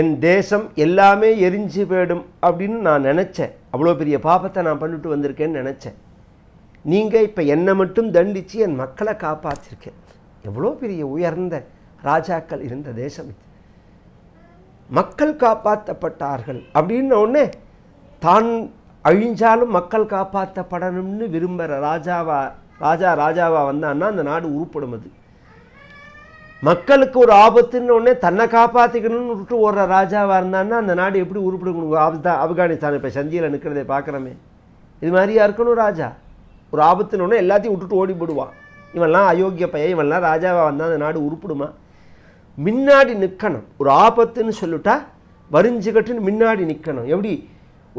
என் தேசம் எல்லாமே எரிஞ்சு போயிடும் அப்படின்னு நான் நினச்சேன் அவ்வளோ பெரிய பாபத்தை நான் பண்ணிட்டு வந்திருக்கேன்னு நினச்சேன் நீங்கள் இப்போ என்னை மட்டும் தண்டித்து என் மக்களை காப்பாற்றிருக்கேன் எவ்வளோ பெரிய உயர்ந்த ராஜாக்கள் இருந்த தேசம் இது மக்கள் காப்பாற்றப்பட்டார்கள் அப்படின்ன உடனே தான் அழிஞ்சாலும் மக்கள் காப்பாற்றப்படணும்னு விரும்புகிற ராஜாவா ராஜா ராஜாவாக வந்தான்னா அந்த நாடு உருப்படும் அது மக்களுக்கு ஒரு ஆபத்துன்னு உடனே தன்னை காப்பாற்றிக்கணும்னு விட்டு ஓடுற ராஜாவாக இருந்தான்னா அந்த நாடு எப்படி உருப்பிடுங்க ஆபத்தா ஆப்கானிஸ்தான் இப்போ சந்தியில் நிற்கிறதை பார்க்குறோமே இது மாதிரியா இருக்கணும் ராஜா ஒரு ஆபத்துன்னு எல்லாத்தையும் விட்டுட்டு ஓடி போடுவான் இவெல்லாம் அயோக்கிய பையன் இவெல்லாம் ராஜாவாக வந்தால் அந்த நாடு உருப்பிடுமா முன்னாடி நிற்கணும் ஒரு ஆபத்துன்னு சொல்லிட்டா வரிஞ்சுக்கட்டுன்னு முன்னாடி நிற்கணும் எப்படி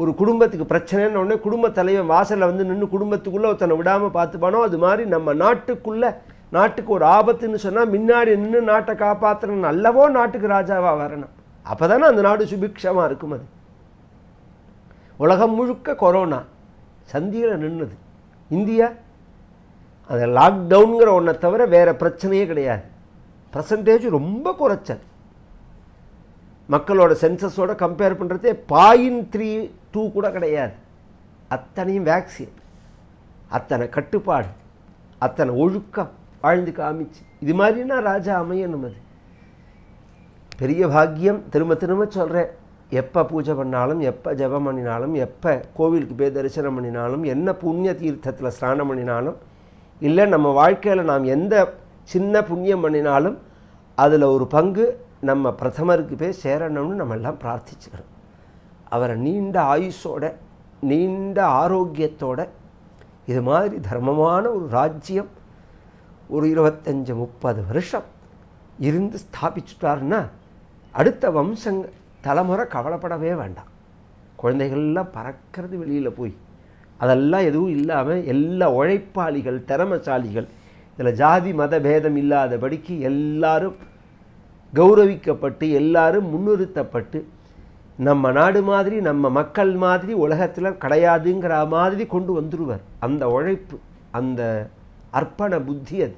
ஒரு குடும்பத்துக்கு பிரச்சனைன்னு உடனே குடும்ப தலைவன் வாசலில் வந்து நின்று குடும்பத்துக்குள்ளே ஒருத்தனை விடாமல் பார்த்துப்பானோ அது மாதிரி நம்ம நாட்டுக்குள்ளே நாட்டுக்கு ஒரு ஆபத்துன்னு சொன்னால் முன்னாடி நின்று நாட்டை காப்பாற்றணும் நல்லவோ நாட்டுக்கு ராஜாவாக வரணும் அப்போ தானே அந்த நாடு சுபிக்ஷமாக இருக்கும் அது உலகம் முழுக்க கொரோனா சந்தியில் நின்றுது இந்தியா அதை லாக்டவுனுங்கிற ஒன்றை தவிர வேறு பிரச்சனையே கிடையாது பர்சன்டேஜ் ரொம்ப குறைச்சது மக்களோட சென்சஸோட கம்பேர் பண்ணுறதே பாயிண்ட் த்ரீ டூ கூட கிடையாது அத்தனையும் வேக்சின் அத்தனை கட்டுப்பாடு அத்தனை ஒழுக்கம் வாழ்ந்து காமிச்சு இது மாதிரினா ராஜா அமையணும் அது பெரிய பாக்கியம் திரும்ப திரும்ப சொல்கிறேன் எப்போ பூஜை பண்ணாலும் எப்போ ஜபம் பண்ணினாலும் எப்போ கோவிலுக்கு போய் தரிசனம் பண்ணினாலும் என்ன புண்ணிய தீர்த்தத்தில் ஸ்நானம் பண்ணினாலும் இல்லை நம்ம வாழ்க்கையில் நாம் எந்த சின்ன புண்ணியம் பண்ணினாலும் அதில் ஒரு பங்கு நம்ம பிரதமருக்கு போய் சேரணும்னு நம்ம எல்லாம் பிரார்த்திச்சுக்கிறோம் அவரை நீண்ட ஆயுஷோட நீண்ட ஆரோக்கியத்தோட இது மாதிரி தர்மமான ஒரு ராஜ்யம் ஒரு இருபத்தஞ்சி முப்பது வருஷம் இருந்து ஸ்தாபிச்சுட்டாருன்னா அடுத்த வம்சங்க தலைமுறை கவலைப்படவே வேண்டாம் குழந்தைகள்லாம் பறக்கிறது வெளியில் போய் அதெல்லாம் எதுவும் இல்லாமல் எல்லா உழைப்பாளிகள் திறமசாலிகள் இதில் ஜாதி மத பேதம் இல்லாதபடிக்கு எல்லாரும் கௌரவிக்கப்பட்டு எல்லாரும் முன்னிறுத்தப்பட்டு நம்ம நாடு மாதிரி நம்ம மக்கள் மாதிரி உலகத்தில் கிடையாதுங்கிற மாதிரி கொண்டு வந்துடுவார் அந்த உழைப்பு அந்த அர்ப்பண புத்தி அது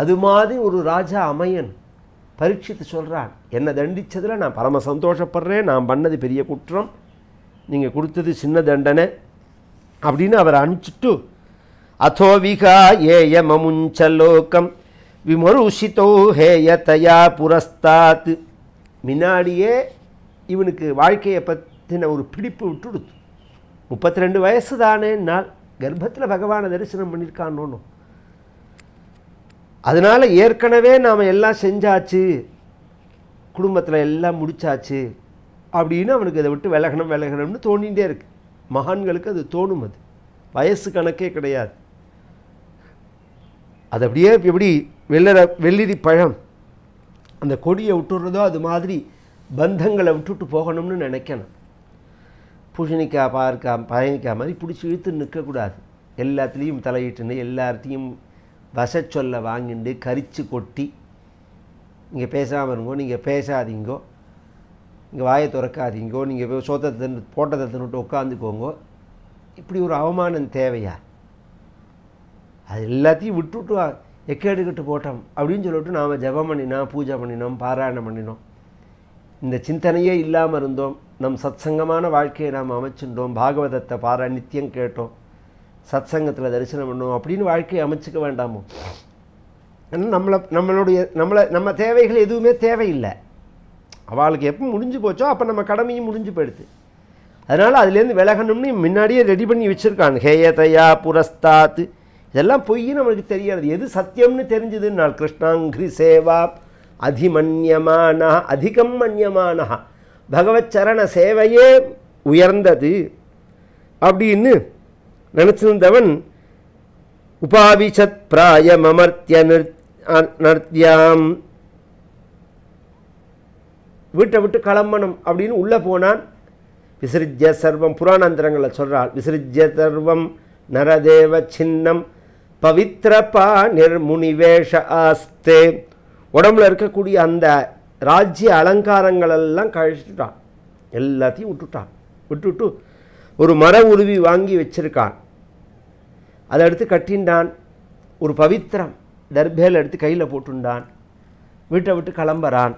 அது மாதிரி ஒரு ராஜா அமையன் பரீட்சித்து சொல்கிறான் என்னை தண்டித்ததில் நான் பரம சந்தோஷப்படுறேன் நான் பண்ணது பெரிய குற்றம் நீங்கள் கொடுத்தது சின்ன தண்டனை அப்படின்னு அவரை அனுப்பிச்சுட்டு அதோவிகா ஏய விமருஷிதோ ஹேயதயா புரஸ்தாத் முன்னாடியே இவனுக்கு வாழ்க்கையை பற்றின ஒரு பிடிப்பு விட்டுடுத்து முப்பத்தி ரெண்டு வயசு தானே நாள் கர்ப்பத்தில் பகவானை தரிசனம் பண்ணியிருக்கான்னு அதனால் ஏற்கனவே நாம் எல்லாம் செஞ்சாச்சு குடும்பத்தில் எல்லாம் முடித்தாச்சு அப்படின்னு அவனுக்கு இதை விட்டு விலகணும் விலகணும்னு தோணிகிட்டே இருக்குது மகான்களுக்கு அது தோணும் அது வயசு கணக்கே கிடையாது அது அப்படியே எப்படி வெள்ளர வெள்ளிரி பழம் அந்த கொடியை விட்டுடுறதோ அது மாதிரி பந்தங்களை விட்டுட்டு போகணும்னு நினைக்கணும் பூஷணிக்காய் பார்க்கா பயணிக்காய் மாதிரி பிடிச்சி இழுத்து நிற்கக்கூடாது எல்லாத்துலேயும் தலையிட்டுன்னு எல்லாத்தையும் வச சொல்ல வாங்கிண்டு கரித்து கொட்டி நீங்கள் பேசாமல் இருங்கோ நீங்கள் பேசாதீங்கோ இங்கே வாயை திறக்காதீங்கோ நீங்கள் சோத்தத்தை போட்டத்தை தின்னுட்டு உட்காந்துக்கோங்கோ இப்படி ஒரு அவமானம் தேவையா அது எல்லாத்தையும் விட்டுவிட்டு எக்கேடுக்கிட்டு போட்டோம் அப்படின்னு சொல்லிட்டு நாம் ஜபம் பண்ணினோம் பூஜை பண்ணினோம் பாராயணம் பண்ணினோம் இந்த சிந்தனையே இல்லாமல் இருந்தோம் நம் சத்சங்கமான வாழ்க்கையை நாம் அமைச்சுட்டோம் பாகவதத்தை பாரா நித்தியம் கேட்டோம் சத் சங்கத்தில் தரிசனம் பண்ணோம் அப்படின்னு வாழ்க்கையை அமைச்சிக்க வேண்டாமோ ஆனால் நம்மளை நம்மளுடைய நம்மளை நம்ம தேவைகள் எதுவுமே தேவையில்லை அவளுக்கு எப்போ முடிஞ்சு போச்சோ அப்போ நம்ம கடமையும் முடிஞ்சு போயிடுது அதனால் அதுலேருந்து விலகணும்னு முன்னாடியே ரெடி பண்ணி வச்சுருக்கான் ஹேயதையா புரஸ்தாத்து இதெல்லாம் பொய் நம்மளுக்கு தெரியாது எது சத்தியம்னு தெரிஞ்சதுன்னால் நான் கிருஷ்ணாங்கிரி சேவா அதிமன்யமான அதிகம் மன்யமான பகவத் சரண சேவையே உயர்ந்தது அப்படின்னு நினச்சிருந்தவன் உபாவிஷத் பிராயமர்த்திய நர்த்தியாம் வீட்டை விட்டு களம்பனம் அப்படின்னு உள்ளே போனான் விசிறிஜ சர்வம் புராணாந்திரங்களை சொல்கிறாள் விசிறிஜ சர்வம் நரதேவ சின்னம் பவித்ரபா முனிவேஷ ஆஸ்தே உடம்புல இருக்கக்கூடிய அந்த ராஜ்ய அலங்காரங்களெல்லாம் கழிச்சுட்டான் எல்லாத்தையும் விட்டுட்டான் விட்டுவிட்டு ஒரு மர உருவி வாங்கி வச்சிருக்கான் அதை எடுத்து கட்டின்றான் ஒரு பவித்திரம் தர்பேல எடுத்து கையில் போட்டுண்டான் வீட்டை விட்டு கிளம்புறான்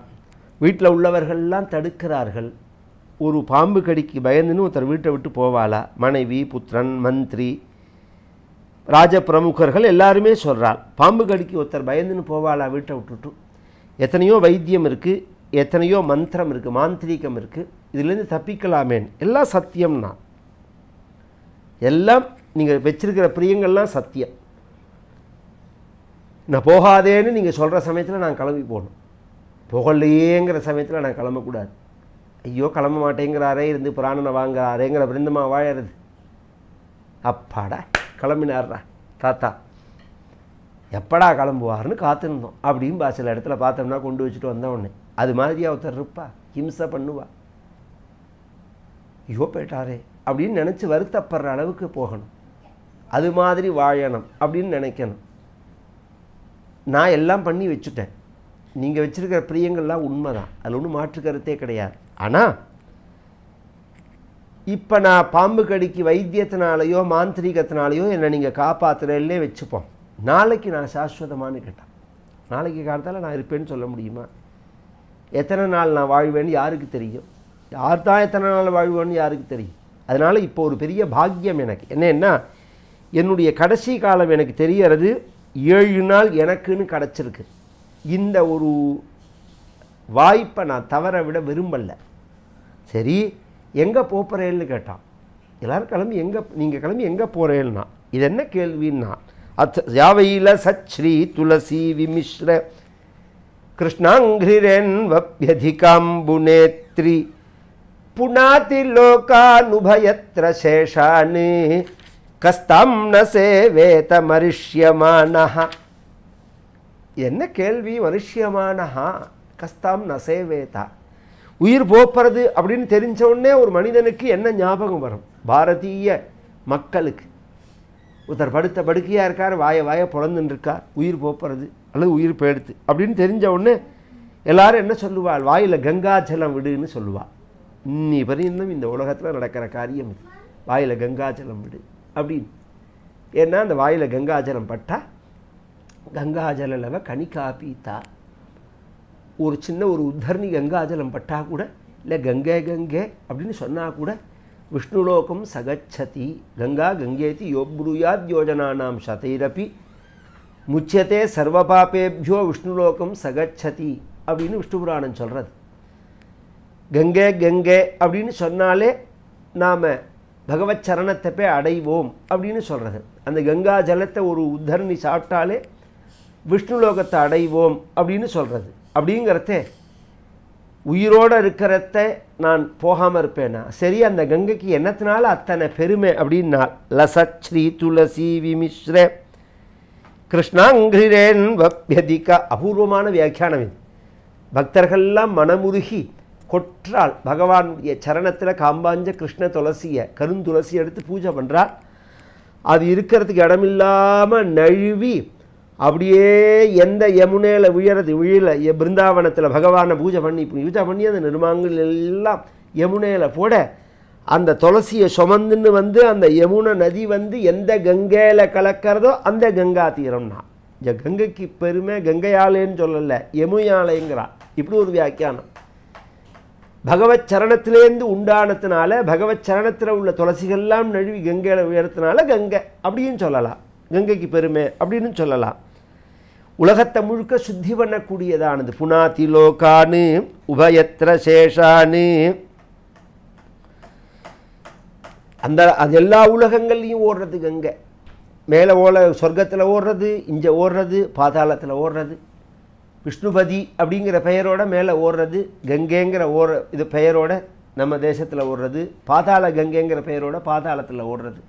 வீட்டில் உள்ளவர்கள்லாம் தடுக்கிறார்கள் ஒரு பாம்பு கடிக்கு பயந்துன்னு ஒருத்தர் வீட்டை விட்டு போவாளா மனைவி புத்திரன் மந்திரி ராஜ பிரமுகர்கள் எல்லாருமே சொல்கிறாள் பாம்பு கடிக்கு ஒருத்தர் பயந்துன்னு போவாளா வீட்டை விட்டுட்டும் எத்தனையோ வைத்தியம் இருக்குது எத்தனையோ மந்திரம் இருக்குது மாந்திரீகம் இருக்குது இதுலேருந்து தப்பிக்கலாமேன்னு எல்லாம் சத்தியம்னா எல்லாம் நீங்கள் வச்சுருக்கிற பிரியங்கள்லாம் சத்தியம் நான் போகாதேன்னு நீங்கள் சொல்கிற சமயத்தில் நான் கிளம்பி போகணும் புகழ்லையேங்கிற சமயத்தில் நான் கிளம்பக்கூடாது ஐயோ கிளம்ப மாட்டேங்கிறாரே இருந்து புராணனை வாங்குறாரேங்கிற பிருந்தமாக வாழறது அப்பாடா கிளம்பினார்ரா தாத்தா எப்படா கிளம்புவார்னு காத்திருந்தோம் பா சில இடத்துல பார்த்தோம்னா கொண்டு வச்சுட்டு வந்த உடனே அது மாதிரி ஒருத்தர் இருப்பா ஹிம்சை பண்ணுவா ஐயோ போயிட்டாரே அப்படின்னு நினச்சி வருத்தப்படுற அளவுக்கு போகணும் அது மாதிரி வாழணும் அப்படின்னு நினைக்கணும் நான் எல்லாம் பண்ணி வச்சுட்டேன் நீங்கள் வச்சுருக்கிற பிரியங்கள்லாம் உண்மை தான் அதில் ஒன்றும் மாற்று கருத்தே கிடையாது ஆனால் இப்போ நான் பாம்பு கடிக்கு வைத்தியத்தினாலேயோ மாந்திரிகத்தினாலேயோ என்னை நீங்கள் காப்பாற்றுறேன்னே வச்சுப்போம் நாளைக்கு நான் சாஸ்வதமானு கேட்டேன் நாளைக்கு காலத்தில் நான் இருப்பேன்னு சொல்ல முடியுமா எத்தனை நாள் நான் வாழ்வேன்னு யாருக்கு தெரியும் யார் தான் எத்தனை நாள் வாழ்வேன்னு யாருக்கு தெரியும் அதனால் இப்போ ஒரு பெரிய பாக்கியம் எனக்கு என்னென்னா என்னுடைய கடைசி காலம் எனக்கு தெரிகிறது ஏழு நாள் எனக்குன்னு கிடச்சிருக்கு இந்த ஒரு வாய்ப்பை நான் தவற விட விரும்பலை சரி எங்கே போகிறேன்னு கேட்டான் எல்லோரும் கிளம்பி எங்கே நீங்கள் கிளம்பி எங்கே போகிறேன்னா இது என்ன கேள்வின்னா அத் யாவையில் சச்ரீ துளசி விமிஸ்ர கிருஷ்ணாங்கிரன் வப்யதிகாம்புநேத்ரி புனாதி லோகானுபயத்திர சேஷான் கஸ்தம் நசே வேத மரிஷ்யமானஹா என்ன கேள்வி மருஷ்யமானஹா கஸ்தம் நசே வேதா உயிர் போகிறது அப்படின்னு தெரிஞ்ச உடனே ஒரு மனிதனுக்கு என்ன ஞாபகம் வரும் பாரதிய மக்களுக்கு ஒருத்தர் படுத்த படுக்கையாக இருக்கார் வாய வாய பிறந்துன்னு இருக்கார் உயிர் போகிறது அல்லது உயிர் போயிடுது அப்படின்னு தெரிஞ்ச உடனே எல்லாரும் என்ன சொல்லுவாள் வாயில் கங்காஜலம் விடுன்னு சொல்லுவாள் இன்னி இன்னும் இந்த உலகத்தில் நடக்கிற காரியம் இது வாயில் கங்காஜலம் விடு அப்படின்னு ஏன்னா அந்த வாயில் கங்காஜலம் பட்டால் கங்காஜலவை கனி காப்பீத்தா ஒரு சின்ன ஒரு உத்தரணி கங்காஜலம் பட்டால் கூட இல்லை கங்கை கங்கே அப்படின்னு சொன்னால் கூட விஷ்ணுலோகம் சகச்சதி கங்கா கங்கேதி யோப்ரூயாத் யோஜனானாம் சதைரப்பி முச்சியத்தே சர்வபாபேபியோ விஷ்ணுலோகம் சகச்சதி அப்படின்னு விஷ்ணு புராணம் சொல்கிறது கங்கே கங்கே அப்படின்னு சொன்னாலே நாம் பகவத் சரணத்தை போய் அடைவோம் அப்படின்னு சொல்கிறது அந்த கங்கா ஜலத்தை ஒரு உத்தரணி சாப்பிட்டாலே விஷ்ணுலோகத்தை அடைவோம் அப்படின்னு சொல்கிறது அப்படிங்கிறத உயிரோடு இருக்கிறத நான் போகாமல் இருப்பேனா சரி அந்த கங்கைக்கு என்னத்தினால அத்தனை பெருமை அப்படின்னா ஸ்ரீ துளசி விமிஸ்ர கிருஷ்ணாங்கிரேன் அபூர்வமான வியாக்கியானம் இது பக்தர்கள்லாம் மனமுருகி கொற்றால் பகவானுடைய சரணத்தில் காம்பாஞ்ச கிருஷ்ண துளசியை கருந்துளசி எடுத்து பூஜை பண்ணுறார் அது இருக்கிறதுக்கு இடமில்லாமல் நழுவி அப்படியே எந்த யமுனையில் உயரது விழில பிருந்தாவனத்தில் பகவானை பூஜை பண்ணி இப்படி பூஜை பண்ணி அந்த நிர்மாங்கள் எல்லாம் யமுனையில் போட அந்த துளசியை சுமந்துன்னு வந்து அந்த யமுனை நதி வந்து எந்த கங்கையில் கலக்கிறதோ அந்த கங்கா தீரம்னா இந்த கங்கைக்கு பெருமை கங்கையாலேன்னு சொல்லலை யமுயாலைங்கிறா இப்படி ஒரு வியாக்கியானம் பகவத் சரணத்திலேருந்து உண்டானத்தினால பகவத் சரணத்தில் உள்ள துளசிகள்லாம் நழுவி கங்கையில் உயரத்தினால கங்கை அப்படின்னு சொல்லலாம் கங்கைக்கு பெருமை அப்படின்னு சொல்லலாம் உலகத்தை முழுக்க சுத்தி பண்ணக்கூடியதானது புனாதி லோகானு உபயத்திர சேஷானு அந்த அது எல்லா உலகங்கள்லையும் ஓடுறது கங்கை மேலே ஓல சொர்க்கத்தில் ஓடுறது இங்கே ஓடுறது பாதாளத்தில் ஓடுறது விஷ்ணுபதி அப்படிங்கிற பெயரோட மேலே ஓடுறது கங்கைங்கிற ஓர இது பெயரோட நம்ம தேசத்தில் ஓடுறது பாதாள கங்கைங்கிற பெயரோட பாதாளத்தில் ஓடுறது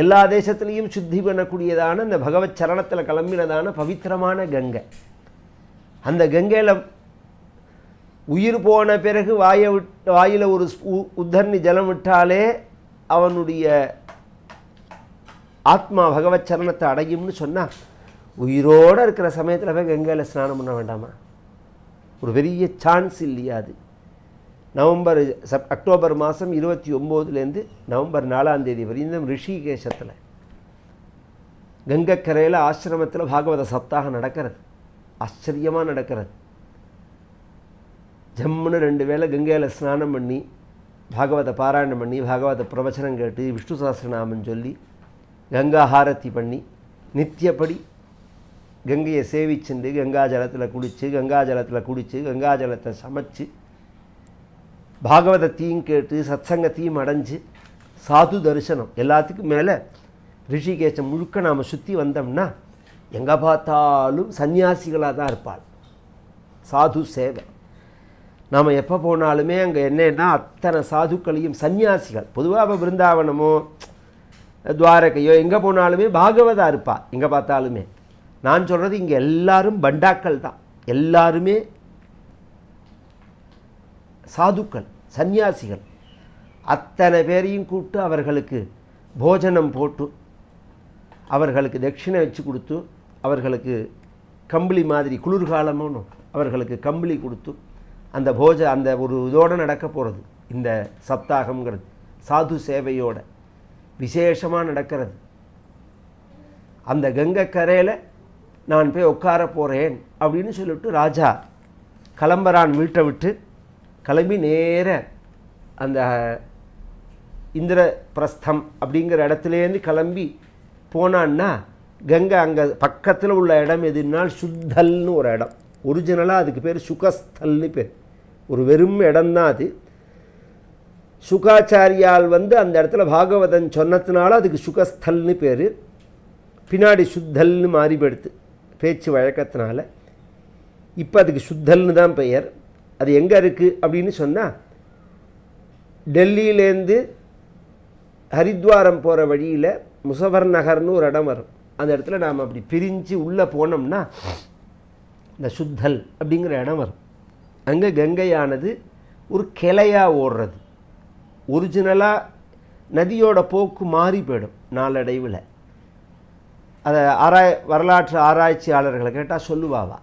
எல்லா தேசத்துலேயும் சுத்தி பண்ணக்கூடியதான இந்த பகவத் சரணத்தில் கிளம்பினதான பவித்திரமான கங்கை அந்த கங்கையில் உயிர் போன பிறகு வாயை விட் வாயில் ஒரு உத்தர்ணி ஜலம் விட்டாலே அவனுடைய ஆத்மா பகவத் சரணத்தை அடையும்னு சொன்னால் உயிரோடு இருக்கிற சமயத்தில் போய் கங்கையில் ஸ்நானம் பண்ண வேண்டாமா ஒரு பெரிய சான்ஸ் இல்லையா அது நவம்பர் செப் அக்டோபர் மாதம் இருபத்தி ஒம்போதுலேருந்து நவம்பர் நாலாந்தேதி தேதி வரையும் ரிஷிகேஷத்தில் கங்கக்கரையில் ஆசிரமத்தில் பாகவத சத்தாக நடக்கிறது ஆச்சரியமாக நடக்கிறது ஜம்முன்னு ரெண்டு வேளை கங்கையில் ஸ்நானம் பண்ணி பாகவத பாராயணம் பண்ணி பாகவத பிரவச்சனம் கேட்டு விஷ்ணு சாஸ்திரநாமம் சொல்லி கங்கா ஹாரத்தி பண்ணி நித்தியப்படி கங்கையை சேவிச்சுண்டு கங்கா ஜலத்தில் குளித்து கங்கா ஜலத்தில் குளித்து கங்கா ஜலத்தை சமைச்சு பாகவதத்தையும் கேட்டு சத்சங்கத்தையும் அடைஞ்சு சாது தரிசனம் எல்லாத்துக்கும் மேலே ரிஷிகேசம் முழுக்க நாம் சுற்றி வந்தோம்னா எங்கே பார்த்தாலும் சன்னியாசிகளாக தான் இருப்பாள் சாது சேவை நாம் எப்போ போனாலுமே அங்கே என்னென்னா அத்தனை சாதுக்களையும் சன்னியாசிகள் பொதுவாக பிருந்தாவனமோ துவாரகையோ எங்கே போனாலுமே பாகவதா இருப்பாள் எங்கே பார்த்தாலுமே நான் சொல்கிறது இங்கே எல்லாரும் பண்டாக்கள் தான் எல்லாருமே சாதுக்கள் சந்நியாசிகள் அத்தனை பேரையும் கூப்பிட்டு அவர்களுக்கு போஜனம் போட்டு அவர்களுக்கு தட்சிணை வச்சு கொடுத்து அவர்களுக்கு கம்பளி மாதிரி குளிர்காலமும் அவர்களுக்கு கம்பளி கொடுத்து அந்த போஜ அந்த ஒரு இதோடு நடக்க போகிறது இந்த சப்தாகங்கிறது சாது சேவையோட விசேஷமாக நடக்கிறது அந்த கங்கைக்கரையில் நான் போய் உட்கார போகிறேன் அப்படின்னு சொல்லிவிட்டு ராஜா கலம்பரான் வீட்டை விட்டு கிளம்பி நேர அந்த இந்திர பிரஸ்தம் அப்படிங்கிற இடத்துலேருந்து கிளம்பி போனான்னா கங்கை அங்கே பக்கத்தில் உள்ள இடம் எதுனால் சுத்தல்னு ஒரு இடம் ஒரிஜினலாக அதுக்கு பேர் சுகஸ்தல்னு பேர் ஒரு வெறும் இடம்தான் அது சுகாச்சாரியால் வந்து அந்த இடத்துல பாகவதன் சொன்னதுனால அதுக்கு சுகஸ்தல்னு பேர் பின்னாடி சுத்தல்னு மாறிபடுத்து பேச்சு வழக்கத்தினால இப்போ அதுக்கு சுத்தல்னு தான் பெயர் அது எங்கே இருக்குது அப்படின்னு சொன்னால் டெல்லியிலேருந்து ஹரித்வாரம் போகிற வழியில் முசஃபர் நகர்னு ஒரு இடம் வரும் அந்த இடத்துல நாம் அப்படி பிரிஞ்சு உள்ளே போனோம்னா இந்த சுத்தல் அப்படிங்கிற இடம் வரும் அங்கே கங்கையானது ஒரு கிளையாக ஓடுறது ஒரிஜினலாக நதியோட போக்கு மாறி போயிடும் நாளடைவில் அதை ஆராய் வரலாற்று ஆராய்ச்சியாளர்களை கேட்டால் சொல்லுவாவா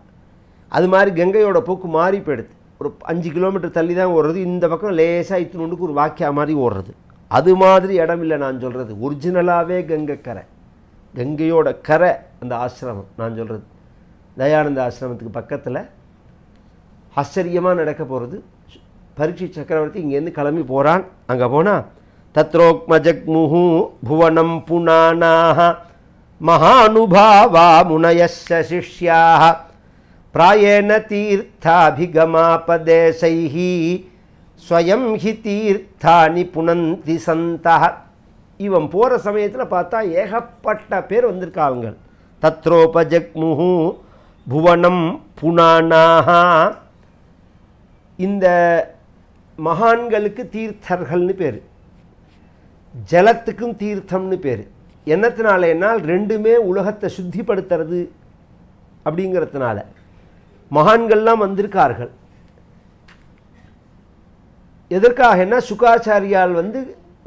அது மாதிரி கங்கையோட போக்கு மாறி போயிடுது ஒரு அஞ்சு கிலோமீட்டர் தள்ளி தான் ஓடுறது இந்த பக்கம் லேசாக இத்தினொண்டுக்கு ஒரு வாக்கியா மாதிரி ஓடுறது அது மாதிரி இடம் இல்லை நான் சொல்கிறது ஒரிஜினலாகவே கங்கை கரை கங்கையோட கரை அந்த ஆசிரமம் நான் சொல்கிறது தயானந்த ஆசிரமத்துக்கு பக்கத்தில் ஆச்சரியமாக நடக்க போகிறது பரீட்சை சக்கரவர்த்தி இங்கேருந்து கிளம்பி போகிறான் அங்கே போனால் முஹு புவனம் புனானாக மகானுபாவா முனயஸ்ய சிஷ்யாக प्रायेण तीर्थाभिगमापदेशैः ஸ்வயம் ஹி தீர்த்தானி புனந்தி சந்த இவன் போகிற சமயத்தில் பார்த்தா ஏகப்பட்ட பேர் வந்திருக்காங்க தத்ரோபஜக்முஹு புவனம் புனானாகா இந்த மகான்களுக்கு தீர்த்தர்கள்னு பேர் ஜலத்துக்கும் தீர்த்தம்னு பேர் என்னத்தினால என்னால் ரெண்டுமே உலகத்தை சுத்திப்படுத்துறது அப்படிங்கிறதுனால மகான்கள்லாம் வந்திருக்கார்கள் எதற்காகனா சுகாச்சாரியால் வந்து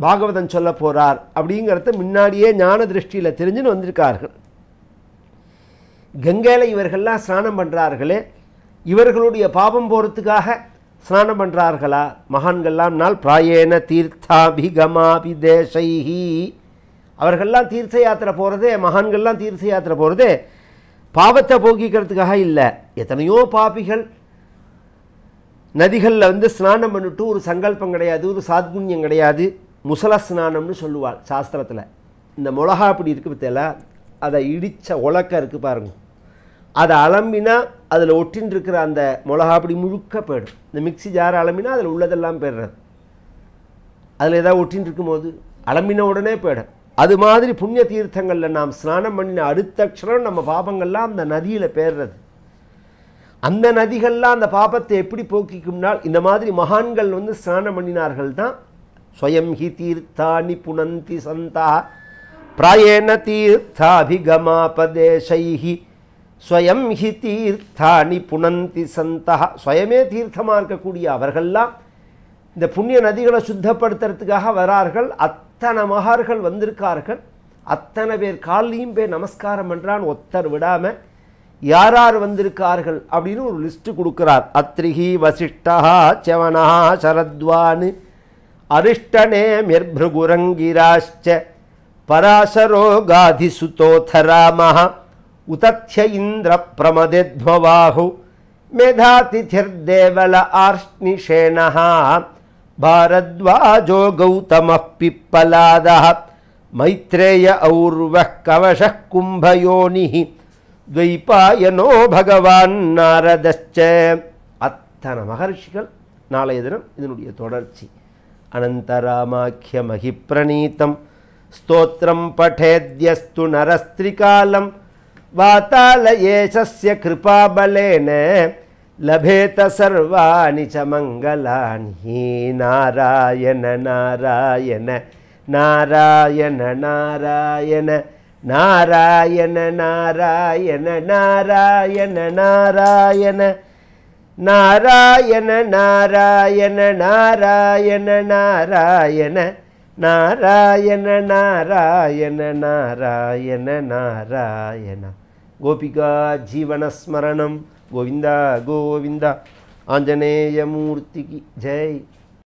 பாகவதன் சொல்ல போகிறார் அப்படிங்கிறத முன்னாடியே ஞான திருஷ்டியில் தெரிஞ்சுன்னு வந்திருக்கார்கள் கங்கையில் இவர்கள்லாம் ஸ்நானம் பண்ணுறார்களே இவர்களுடைய பாபம் போகிறதுக்காக ஸ்நானம் பண்ணுறார்களா மகான்கள்லாம் நாள் பிராயேன தீர்த்தாபிகமாபி தேசைஹி அவர்கள்லாம் தீர்த்த யாத்திரை போகிறதே மகான்கள்லாம் தீர்த்த யாத்திரை போகிறதே பாவத்தை போக்கிக்கிறதுக்காக இல்லை எத்தனையோ பாபிகள் நதிகளில் வந்து ஸ்நானம் பண்ணிட்டு ஒரு சங்கல்பம் கிடையாது ஒரு சாத்குண்யம் கிடையாது முசல ஸ்நானம்னு சொல்லுவாள் சாஸ்திரத்தில் இந்த மிளகா அப்படி இருக்குது பார்த்தீங்களா அதை இடித்த உலக்க இருக்குது பாருங்க அதை அலம்பினா அதில் ஒட்டின் இருக்கிற அந்த மிளகா அப்படி முழுக்க போயிடும் இந்த மிக்சி ஜார் அலம்பினா அதில் உள்ளதெல்லாம் போயிடுறது அதில் ஏதாவது ஒட்டின்னு இருக்கும்போது அலம்பின உடனே போயிடும் அது மாதிரி புண்ணிய தீர்த்தங்களில் நாம் ஸ்நானம் பண்ணின அடுத்த க்ஷணம் நம்ம பாபங்கள்லாம் அந்த நதியில் பேர்றது அந்த நதிகள்லாம் அந்த பாபத்தை எப்படி போக்கிக்கும்னால் இந்த மாதிரி மகான்கள் வந்து ஸ்நானம் பண்ணினார்கள் தான் ஸ்வயம் ஹி நி புனந்தி சந்தா பிராயண தீர்த்தாபிகமாபதேசைஹி ஸ்வயம் ஹி நி புனந்தி சந்தா ஸ்வயமே தீர்த்தமாக இருக்கக்கூடிய அவர்கள்லாம் இந்த புண்ணிய நதிகளை சுத்தப்படுத்துறதுக்காக வரார்கள் அத் அத்தனை மகார்கள் வந்திருக்கார்கள் அத்தனை பேர் காலையும் பேர் நமஸ்காரம் பண்ணுறான் ஒத்தர் விடாமல் யார் யார் வந்திருக்கார்கள் அப்படின்னு ஒரு லிஸ்ட்டு கொடுக்குறார் அத்ரிகி வசிஷ்டா சவனா சரத்வானு அரிஷ்டனே மிர்பகுரங்கிராச்ச பராசரோ காதிசுதோதராமஹ உதத்ய இந்திர பிரமதித்மவாஹு மேதாதிதிர்தேவல ஆர்ஷ்ணிஷேனஹா பாரத்வாஜோ கௌதம பிப்பலாத மைத்ரேய ஔர்வ कवशः கும்பயோனி துவைபாயனோ பகவான் नारदश्च அத்தனை மகர்ஷிகள் நாளைய தினம் இதனுடைய தொடர்ச்சி அனந்தராமாக்கிய மகிப்பிரணீதம் ஸ்தோத்திரம் பட்டேத்யஸ்து நரஸ்திரிகாலம் வாத்தாலயேசஸ்ய கிருபாபலேன லபேத சர்வாணி ச மங்களாணி நாராயண நாராயண நாராயண நாராயண நாராயண நாராயண நாராயண நாராயண நாராயண நாராயண நாராயண நாராயண நாராயண நாராயண நாராயண நாராயண கோபிகா ஜீவனஸ்மரணம் గోవింద గోవింద ఆంజనేయమూర్తికి జై